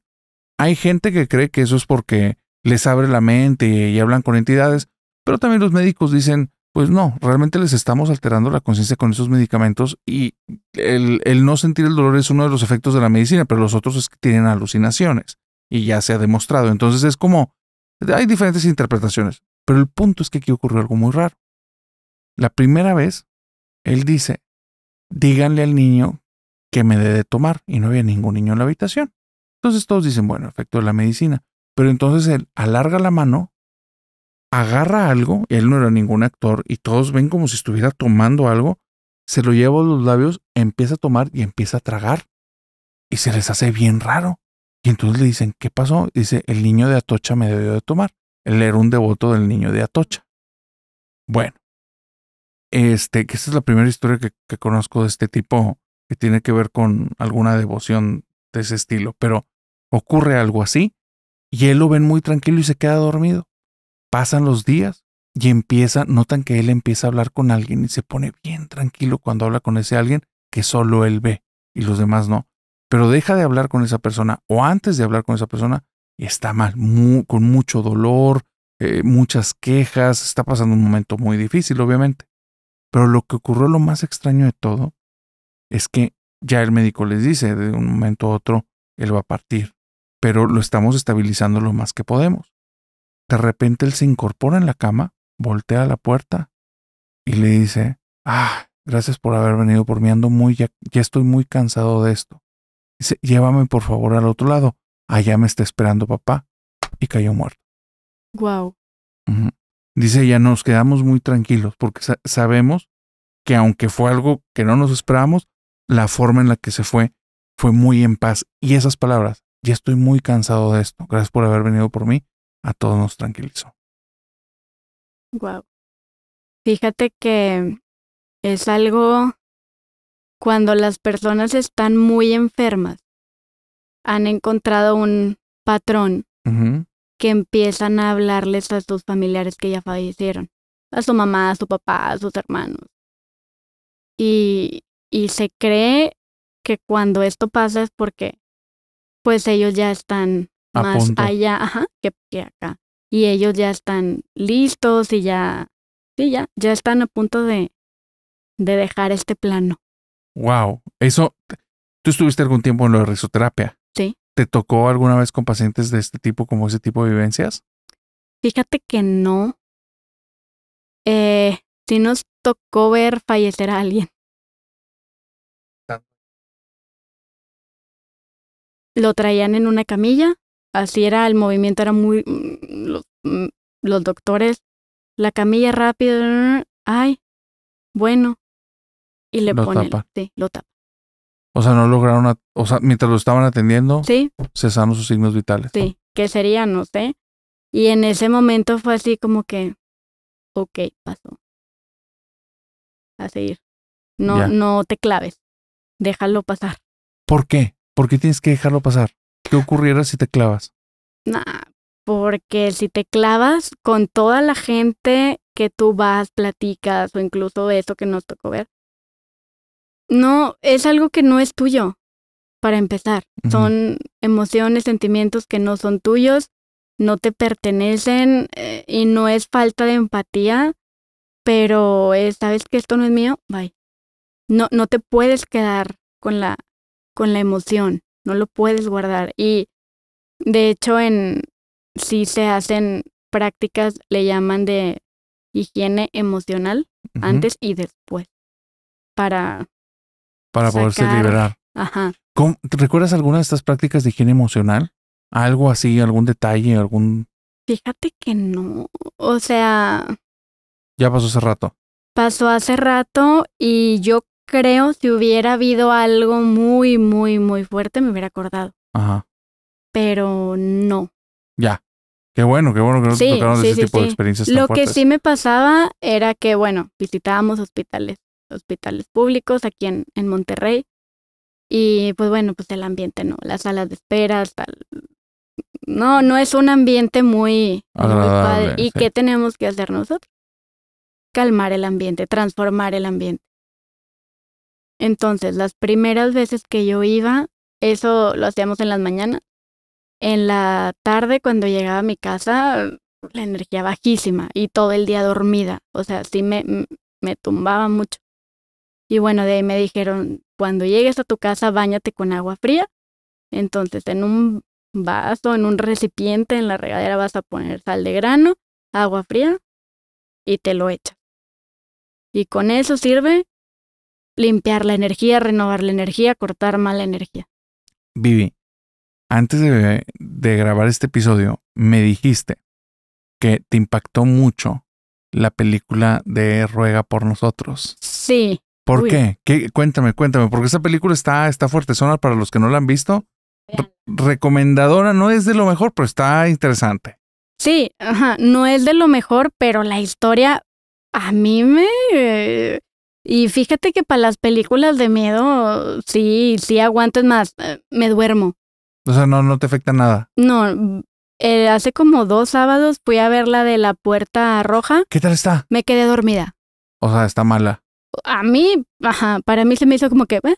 Hay gente que cree que eso es porque les abre la mente y, y hablan con entidades, pero también los médicos dicen, pues no, realmente les estamos alterando la conciencia con esos medicamentos y el, no sentir el dolor es uno de los efectos de la medicina, pero los otros es que tienen alucinaciones y ya se ha demostrado. Entonces es como, hay diferentes interpretaciones, pero el punto es que aquí ocurrió algo muy raro. La primera vez, él dice, díganle al niño que me dé de tomar y no había ningún niño en la habitación. Entonces todos dicen, bueno, efecto de la medicina, pero entonces él alarga la mano agarra algo, él no era ningún actor, y todos ven como si estuviera tomando algo, se lo lleva a los labios, empieza a tomar y empieza a tragar. Y se les hace bien raro. Y entonces le dicen, ¿qué pasó? dice, el niño de Atocha me debió de tomar. Él era un devoto del niño de Atocha. Bueno, este, que esta es la primera historia que, que conozco de este tipo que tiene que ver con alguna devoción de ese estilo, pero ocurre algo así y él lo ven muy tranquilo y se queda dormido. Pasan los días y empieza, notan que él empieza a hablar con alguien y se pone bien tranquilo cuando habla con ese alguien que solo él ve y los demás no. Pero deja de hablar con esa persona o antes de hablar con esa persona está mal, con mucho dolor, eh, muchas quejas, está pasando un momento muy difícil, obviamente. Pero lo que ocurrió, lo más extraño de todo, es que ya el médico les dice, de un momento a otro, él va a partir, pero lo estamos estabilizando lo más que podemos. De repente él se incorpora en la cama, voltea la puerta y le dice, ah, gracias por haber venido por mí, ando muy, ya, estoy muy cansado de esto. Dice, llévame por favor al otro lado, allá me está esperando papá. Y cayó muerto. Wow. Dice ya nos quedamos muy tranquilos porque sabemos que aunque fue algo que no nos esperábamos, la forma en la que se fue fue muy en paz. Y esas palabras, ya estoy muy cansado de esto, gracias por haber venido por mí, a todos nos tranquilizó. Wow. Fíjate que es algo cuando las personas están muy enfermas, han encontrado un patrón que empiezan a hablarles a sus familiares que ya fallecieron, a su mamá, a su papá, a sus hermanos. Y, y se cree que cuando esto pasa es porque pues ellos ya están más allá ajá, que, acá. Y ellos ya están listos y ya, sí, ya, ya están a punto de, de dejar este plano. Wow, eso, tú estuviste algún tiempo en lo de risoterapia. Sí. ¿Te tocó alguna vez con pacientes de este tipo, como ese tipo de vivencias? Fíjate que no. Eh, sí nos tocó ver fallecer a alguien. Ah. Lo traían en una camilla así era el movimiento, era muy... Mm, mm, los, doctores, la camilla rápida... ay, bueno. Y le ponen, sí, lo tapa. O sea, no lograron, o sea, mientras lo estaban atendiendo, sí. cesaron sus signos vitales. Sí, que serían? no sé. Y en ese momento fue así como que, ok, pasó. A seguir. No, no te claves. Déjalo pasar. ¿Por qué? ¿Por qué tienes que dejarlo pasar? ¿Qué ocurriera si te clavas? Nah, porque si te clavas con toda la gente que tú vas, platicas o incluso eso que nos tocó ver, no, es algo que no es tuyo, para empezar. Son emociones, sentimientos que no son tuyos, no te pertenecen eh, y no es falta de empatía, pero sabes que esto no es mío, bye. No, no te puedes quedar con la, con la emoción no lo puedes guardar. Y de hecho, en si se hacen prácticas, le llaman de higiene emocional antes y después. Para. Para poderse liberar. Ajá. ¿Recuerdas alguna de estas prácticas de higiene emocional? ¿Algo así, algún detalle, algún. Fíjate que no. O sea. Ya pasó hace rato. Pasó hace rato y yo creo si hubiera habido algo muy, muy, muy fuerte, me hubiera acordado. Ajá. Pero no. Ya. Qué bueno, qué bueno que no sí, ese tipo de experiencias. Tan Lo que sí me pasaba era que, bueno, visitábamos hospitales, hospitales públicos aquí en, Monterrey. Y pues bueno, pues el ambiente, ¿no? Las salas de espera, tal. No, no es un ambiente muy, ¿Y qué tenemos que hacer nosotros? Calmar el ambiente, transformar el ambiente. Entonces, las primeras veces que yo iba, eso lo hacíamos en las mañanas. En la tarde, cuando llegaba a mi casa, mm, la energía bajísima y todo el día dormida. O sea, sí me, me tumbaba mucho. Y bueno, de ahí me dijeron, cuando llegues a tu casa, báñate con agua fría. Entonces, en un vaso, en un recipiente, en la regadera vas a poner sal de grano, agua fría y te lo echas. Y con eso sirve limpiar la energía, renovar la energía, cortar mala energía. Vivi, antes de, grabar este episodio, me dijiste que te impactó mucho la película de Ruega por nosotros. Sí. ¿Por qué? Cuéntame, cuéntame, porque esa película está, está fuerte, zona para los que no la han visto. recomendadora, no es de lo mejor, pero está interesante. Sí, ajá, no es de lo mejor, pero la historia a mí me... Y fíjate que para las películas de miedo, sí, sí aguantes más, eh, me duermo. O sea, no, no te afecta nada. No, eh, hace como dos sábados fui a ver la de la puerta roja. ¿Qué tal está? Me quedé dormida. O sea, está mala. A mí, ajá, para mí se me hizo como que... ¿eh?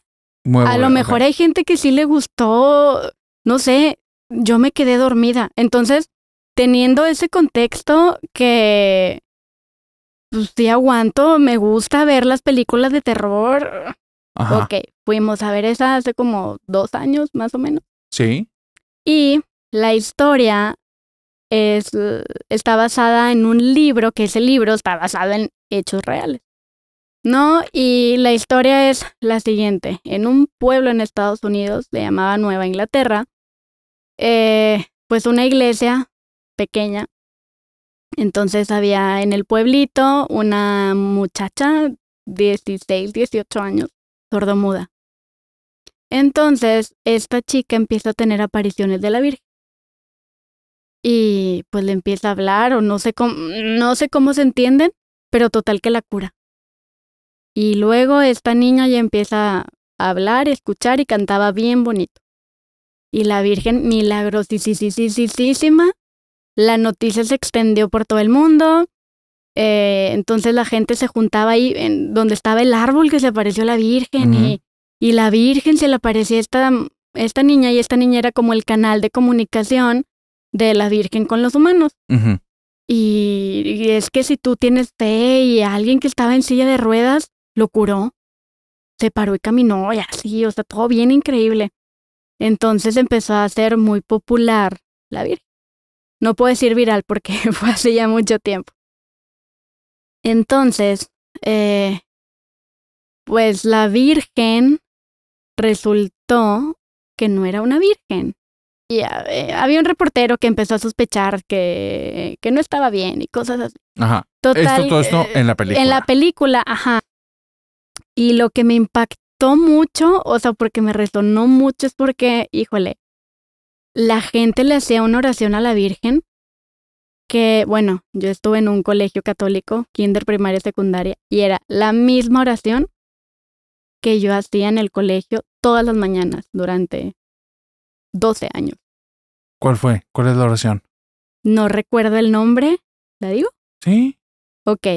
a lo mejor hay gente que sí le gustó, no sé, yo me quedé dormida. Entonces, teniendo ese contexto que pues sí aguanto, me gusta ver las películas de terror. okay Ok, fuimos a ver esa hace como dos años más o menos. Sí. Y la historia es, está basada en un libro, que ese libro está basado en hechos reales. No, y la historia es la siguiente. En un pueblo en Estados Unidos, se llamaba Nueva Inglaterra, eh, pues una iglesia pequeña entonces había en el pueblito una muchacha, 16, 18 años, sordomuda. Entonces, esta chica empieza a tener apariciones de la Virgen. Y pues le empieza a hablar o no sé cómo, no sé cómo se entienden, pero total que la cura. Y luego esta niña ya empieza a hablar, escuchar y cantaba bien bonito. Y la Virgen milagrosísima la noticia se extendió por todo el mundo. Eh, entonces la gente se juntaba ahí en donde estaba el árbol que se apareció la Virgen y, la Virgen se le aparecía esta, esta niña y esta niña era como el canal de comunicación de la Virgen con los humanos. y, y, es que si tú tienes fe y alguien que estaba en silla de ruedas lo curó, se paró y caminó y así, o sea, todo bien increíble. Entonces empezó a ser muy popular la Virgen. No puedo decir viral porque (laughs) fue hace ya mucho tiempo. Entonces, eh, pues la Virgen resultó que no era una Virgen. Y había un reportero que empezó a sospechar que, que no estaba bien y cosas así. Ajá. esto, todo esto eh, en la película. En la película, ajá. Y lo que me impactó mucho, o sea, porque me resonó mucho, es porque, híjole, la gente le hacía una oración a la Virgen, que bueno, yo estuve en un colegio católico, kinder, primaria, secundaria, y era la misma oración que yo hacía en el colegio todas las mañanas durante 12 años. ¿Cuál fue? ¿Cuál es la oración? No recuerdo el nombre. ¿La digo? Sí. Ok.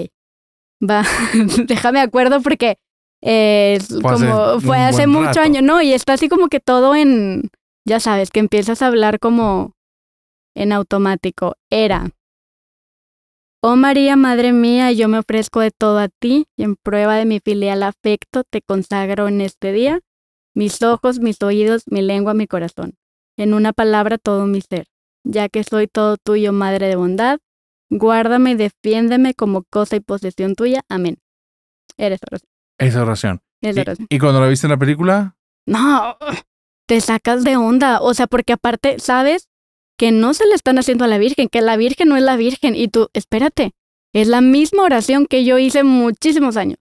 Va, (laughs) déjame acuerdo porque fue como hace, fue hace mucho año, ¿no? Y está así como que todo en, ya sabes, que empiezas a hablar como en automático. Era. Oh María, Madre mía, yo me ofrezco de todo a ti y en prueba de mi filial afecto te consagro en este día mis ojos, mis oídos, mi lengua, mi corazón. En una palabra, todo mi ser. Ya que soy todo tuyo, Madre de bondad, guárdame y defiéndeme como cosa y posesión tuya. Amén. Eres oración. Es oración. oración. ¿Y, ¿Y cuando la viste en la película? No te sacas de onda. O sea, porque aparte, ¿sabes? Que no se le están haciendo a la Virgen, que la Virgen no es la Virgen. Y tú, espérate, es la misma oración que yo hice muchísimos años.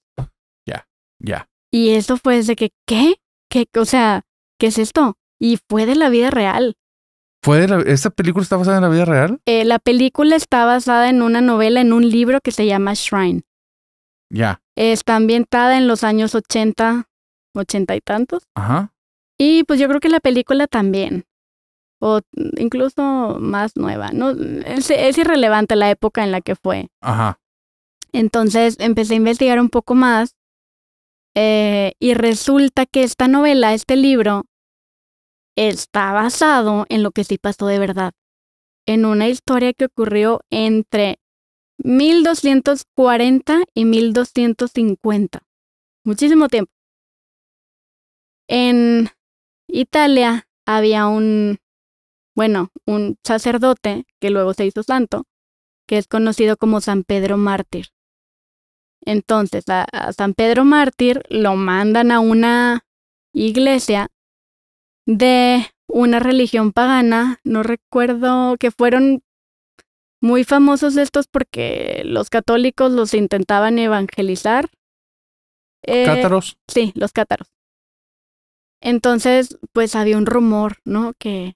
Ya, ya. Y esto fue desde que, ¿qué? ¿qué? O sea, ¿qué es esto? Y fue de la vida real. ¿Fue ¿Esta película está basada en la vida real? Eh, la película está basada en una novela, en un libro que se llama Shrine. Ya. Está ambientada en los años 80, 80 y tantos. Ajá. Y pues yo creo que la película también, o incluso más nueva, ¿no? Es, irrelevante la época en la que fue. Ajá. Entonces empecé a investigar un poco más eh, y resulta que esta novela, este libro, está basado en lo que sí pasó de verdad, en una historia que ocurrió entre 1240 y 1250. Muchísimo tiempo. En Italia había un, bueno, un sacerdote que luego se hizo santo, que es conocido como San Pedro Mártir. Entonces, a, San Pedro Mártir lo mandan a una iglesia de una religión pagana, no recuerdo que fueron muy famosos estos porque los católicos los intentaban evangelizar. Eh, ¿Cátaros? Sí, los cátaros. Entonces, pues había un rumor, ¿no? Que,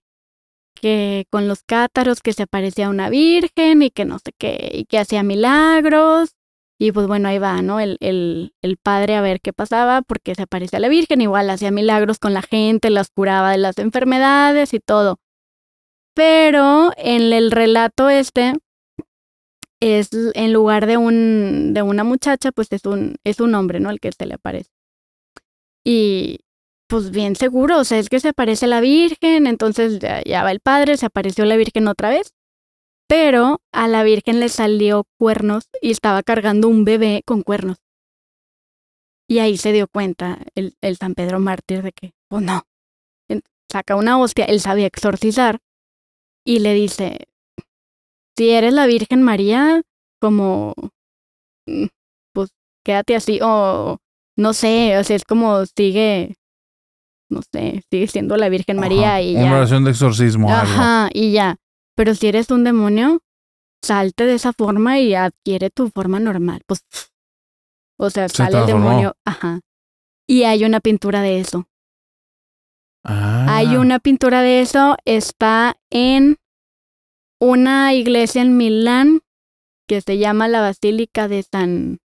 que con los cátaros que se a una virgen y que no sé qué, y que hacía milagros. Y pues bueno, ahí va, ¿no? El, el, padre a ver qué pasaba, porque se a la Virgen, igual hacía milagros con la gente, las curaba de las enfermedades y todo. Pero en el relato este, es en lugar de, un, de una muchacha, pues es un, es un hombre, ¿no? El que se le aparece. Y, pues bien seguro, o sea, es que se aparece la Virgen, entonces ya, va el padre, se apareció la Virgen otra vez, pero a la Virgen le salió cuernos y estaba cargando un bebé con cuernos. Y ahí se dio cuenta el, el San Pedro Mártir de que, oh, no, saca una hostia, él sabía exorcizar y le dice, si eres la Virgen María, como, mm, pues quédate así, o no sé, o sea, es como sigue no sé, sigue siendo la Virgen María y Una oración de exorcismo. Ajá, y ya. Pero si eres un demonio, salte de esa forma y adquiere tu forma normal. Pues, o sea, sale el demonio. Ajá. Y hay una pintura de eso. Hay ah. una pintura de eso, está en una iglesia en Milán que se llama la Basílica de San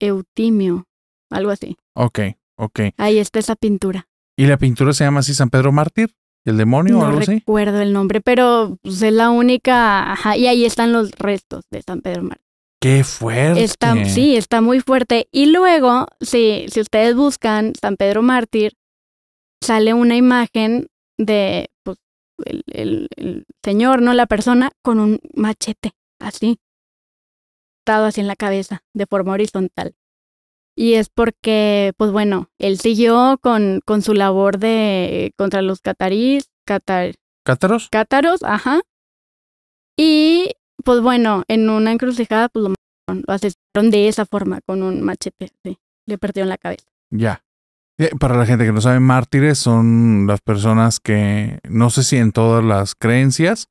Eutimio, algo así. Ok. Ok. Ahí está esa pintura. ¿Y la pintura se llama así San Pedro Mártir? ¿El demonio no o algo así? No recuerdo el nombre, pero pues, es la única. Ajá, y ahí están los restos de San Pedro Mártir. ¡Qué fuerte! Está, sí, está muy fuerte. Y luego, si, si ustedes buscan San Pedro Mártir, sale una imagen de pues, el, el señor, ¿no? La persona con un machete, así, dado así en la cabeza, de forma horizontal. Y es porque, pues bueno, él siguió con, con su labor de contra los catarís, catar, cátaros. Cátaros, ajá. Y pues bueno, en una encrucijada pues lo mataron, lo asesinaron de esa forma, con un machete, sí. le perdieron la cabeza. Ya. Eh, para la gente que no sabe, mártires son las personas que, no sé si en todas las creencias,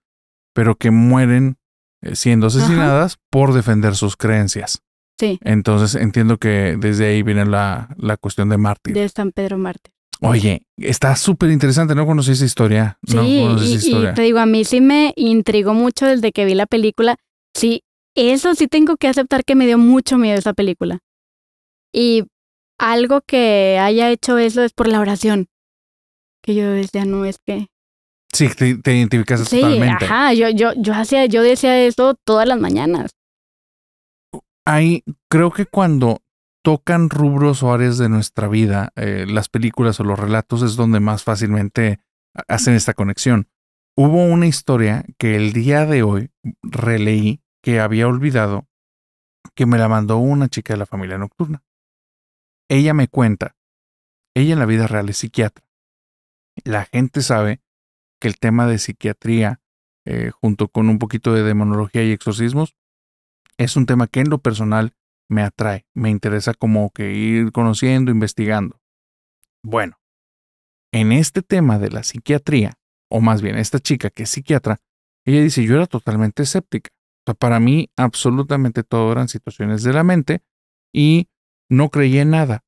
pero que mueren eh, siendo asesinadas por defender sus creencias. Sí. Entonces entiendo que desde ahí viene la, la cuestión de Mártir. De San Pedro Mártir. Oye, está súper interesante, no conocí esa historia. Sí, no Y, te digo, a mí sí me intrigó mucho desde que vi la película. Sí, eso sí tengo que aceptar que me dio mucho miedo esa película. Y algo que haya hecho eso es por la oración. Que yo decía, no, es que... Sí, te, te identificas sí, Ajá, yo, yo, yo hacía, yo decía eso todas las mañanas. Ahí creo que cuando tocan rubros o áreas de nuestra vida, eh, las películas o los relatos es donde más fácilmente hacen esta conexión. Hubo una historia que el día de hoy releí que había olvidado, que me la mandó una chica de la familia nocturna. Ella me cuenta, ella en la vida real es psiquiatra. La gente sabe que el tema de psiquiatría, eh, junto con un poquito de demonología y exorcismos, es un tema que en lo personal me atrae, me interesa como que ir conociendo, investigando. Bueno, en este tema de la psiquiatría, o más bien esta chica que es psiquiatra, ella dice, yo era totalmente escéptica. para mí absolutamente todo eran situaciones de la mente y no creía en nada.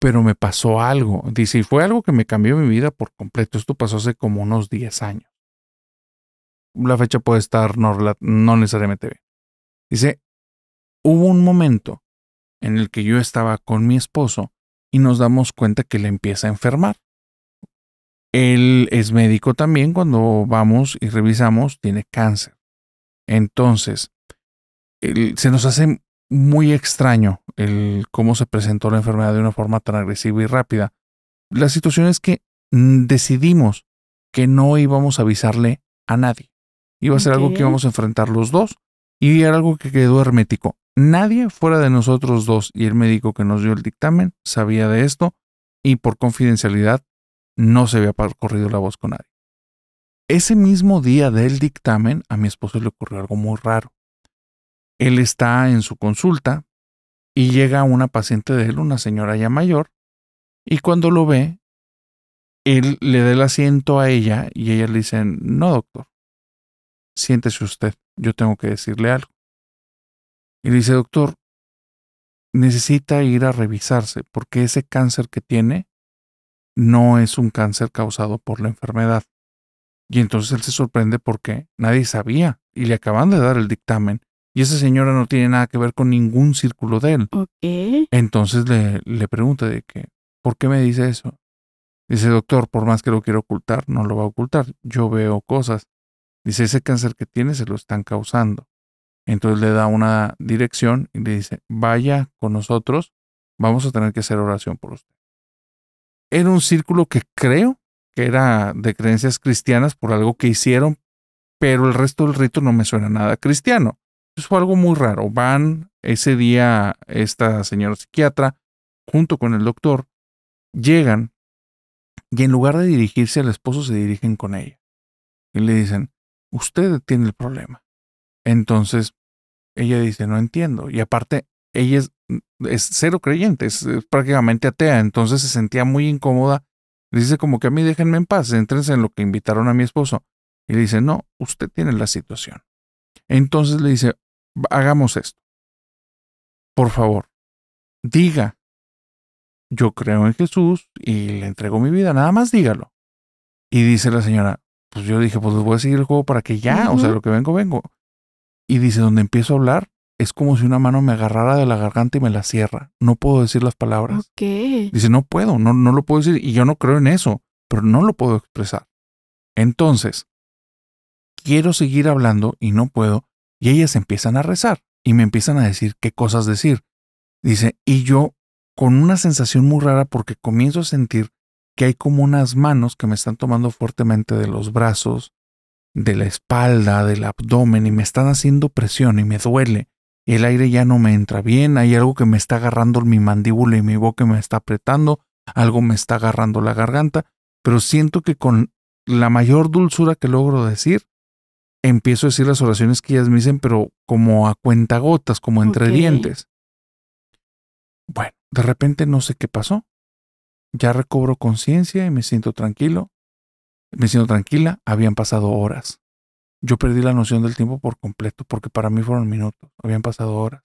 Pero me pasó algo. Dice, y fue algo que me cambió mi vida por completo. Esto pasó hace como unos 10 años. La fecha puede estar no, no necesariamente bien. Dice, hubo un momento en el que yo estaba con mi esposo y nos damos cuenta que le empieza a enfermar. Él es médico también, cuando vamos y revisamos, tiene cáncer. Entonces, se nos hace muy extraño el cómo se presentó la enfermedad de una forma tan agresiva y rápida. La situación es que decidimos que no íbamos a avisarle a nadie. Iba a ser algo que íbamos a enfrentar los dos y era algo que quedó hermético. Nadie fuera de nosotros dos y el médico que nos dio el dictamen sabía de esto y por confidencialidad no se había corrido la voz con nadie. Ese mismo día del dictamen a mi esposo le ocurrió algo muy raro. Él está en su consulta y llega una paciente de él, una señora ya mayor, y cuando lo ve, él le da el asiento a ella y ella le dice, no doctor, Siéntese usted, yo tengo que decirle algo. Y dice, doctor, necesita ir a revisarse porque ese cáncer que tiene no es un cáncer causado por la enfermedad. Y entonces él se sorprende porque nadie sabía y le acaban de dar el dictamen. Y esa señora no tiene nada que ver con ningún círculo de él. Entonces le, le pregunta de que, ¿por qué me dice eso? Dice, doctor, por más que lo quiera ocultar, no lo va a ocultar. Yo veo cosas. Dice, ese cáncer que tiene se lo están causando. Entonces le da una dirección y le dice, vaya con nosotros, vamos a tener que hacer oración por usted. Era un círculo que creo que era de creencias cristianas por algo que hicieron, pero el resto del rito no me suena nada cristiano. Eso fue algo muy raro. Van ese día esta señora psiquiatra junto con el doctor, llegan y en lugar de dirigirse al esposo se dirigen con ella. Y le dicen, usted tiene el problema. Entonces, ella dice, no entiendo. Y aparte, ella es, mm, es cero creyente, es, prácticamente atea, entonces se sentía muy incómoda. Le dice como que a mí déjenme en paz, entrense en lo que invitaron a mi esposo. Y le dice, no, usted tiene la situación. Entonces le dice, hagamos esto. Por favor, diga, yo creo en Jesús y le entrego mi vida, nada más dígalo. Y dice la señora, pues yo dije, pues voy a seguir el juego para que ya, o sea, lo que vengo, vengo. Y dice, donde empiezo a hablar, es como si una mano me agarrara de la garganta y me la cierra. No puedo decir las palabras. qué? Dice, no puedo, no, no lo puedo decir. Y yo no creo en eso, pero no lo puedo expresar. Entonces, quiero seguir hablando y no puedo. Y ellas empiezan a rezar y me empiezan a decir qué cosas decir. Dice, y yo con una sensación muy rara porque comienzo a sentir que hay como unas manos que me están tomando fuertemente de los brazos, de la espalda, del abdomen, y me están haciendo presión y me duele. El aire ya no me entra bien, hay algo que me está agarrando mi mandíbula y mi boca me está apretando, algo me está agarrando la garganta, pero siento que con la mayor dulzura que logro decir, empiezo a decir las oraciones que ellas me dicen, pero como a cuentagotas, como entre dientes. Bueno, de repente no sé qué pasó, ya recobro conciencia y me siento tranquilo. Me siento tranquila, habían pasado horas. Yo perdí la noción del tiempo por completo, porque para mí fueron minutos, habían pasado horas.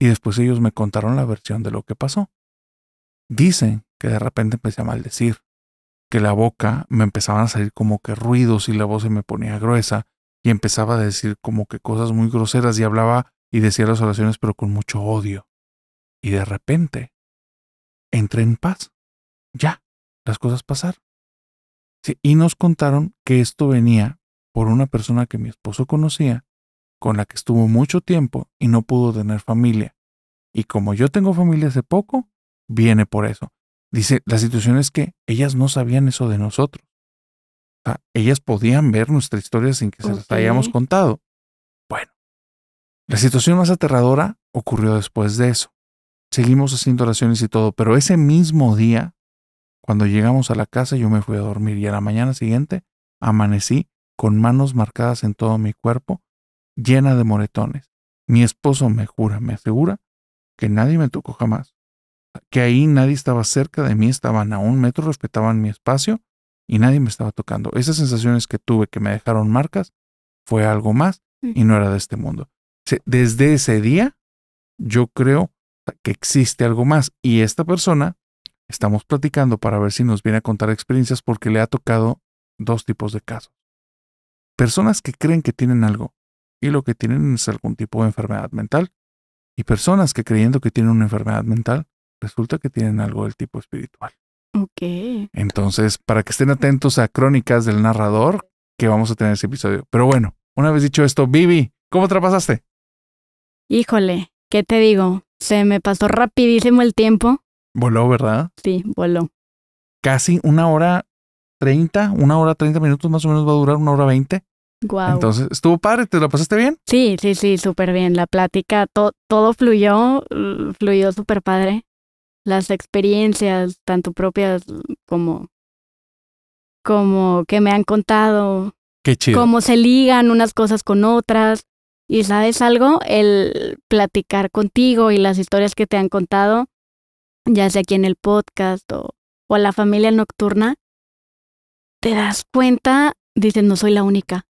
Y después ellos me contaron la versión de lo que pasó. Dicen que de repente empecé a maldecir, que la boca me empezaban a salir como que ruidos y la voz se me ponía gruesa y empezaba a decir como que cosas muy groseras y hablaba y decía las oraciones pero con mucho odio. Y de repente entré en paz ya, las cosas pasaron. y nos contaron que esto venía por una persona que mi esposo conocía, con la que estuvo mucho tiempo y no pudo tener familia. Y como yo tengo familia hace poco, viene por eso. Dice, la situación es que ellas no sabían eso de nosotros. ellas podían ver nuestra historia sin que se las hayamos contado. Bueno, la situación más aterradora ocurrió después de eso. Seguimos haciendo oraciones y todo, pero ese mismo día cuando llegamos a la casa yo me fui a dormir y a la mañana siguiente amanecí con manos marcadas en todo mi cuerpo, llena de moretones. Mi esposo me jura, me asegura que nadie me tocó jamás, que ahí nadie estaba cerca de mí, estaban a un metro, respetaban mi espacio y nadie me estaba tocando. Esas sensaciones que tuve que me dejaron marcas fue algo más y no era de este mundo. Desde ese día yo creo que existe algo más y esta persona Estamos platicando para ver si nos viene a contar experiencias porque le ha tocado dos tipos de casos. Personas que creen que tienen algo y lo que tienen es algún tipo de enfermedad mental. Y personas que creyendo que tienen una enfermedad mental, resulta que tienen algo del tipo espiritual. Ok. Entonces, para que estén atentos a crónicas del narrador que vamos a tener ese episodio. Pero bueno, una vez dicho esto, Vivi, ¿cómo te pasaste? Híjole, ¿qué te digo? Se me pasó rapidísimo el tiempo. Voló, ¿verdad? Sí, voló. Casi una hora treinta, una hora treinta minutos más o menos va a durar, una hora veinte. Wow. Entonces, ¿estuvo padre? ¿Te lo pasaste bien? Sí, sí, sí, súper bien. La plática, todo fluyó, fluyó súper padre. Las experiencias, tanto propias como, como que me han contado. Qué chido. Cómo se ligan unas cosas con otras. Y sabes algo, el platicar contigo y las historias que te han contado ya sea aquí en el podcast o, a la familia nocturna, te das cuenta, dices, no soy la única.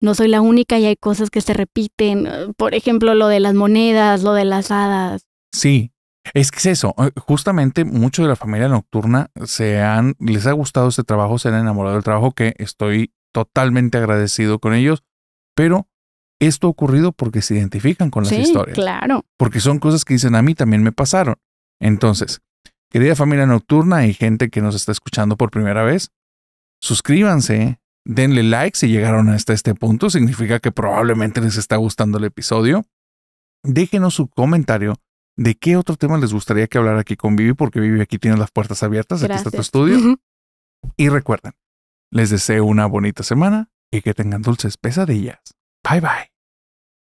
No soy la única y hay cosas que se repiten. Eh, por ejemplo, lo de las monedas, lo de las hadas. Sí, es que es eso. Eh, justamente mucho de la familia nocturna se han, les ha gustado este trabajo, se han enamorado del trabajo, que estoy totalmente agradecido con ellos, pero esto ha ocurrido porque se identifican con las sí, historias. Claro. Porque son cosas que dicen a mí también me pasaron. Entonces, querida familia nocturna y gente que nos está escuchando por primera vez, suscríbanse, denle like si llegaron hasta este punto, significa que probablemente les está gustando el episodio. Déjenos su comentario de qué otro tema les gustaría que hablar aquí con Vivi, porque Vivi aquí tiene las puertas abiertas, aquí está tu estudio. Y recuerden, les deseo una bonita semana y que tengan dulces pesadillas. Bye bye.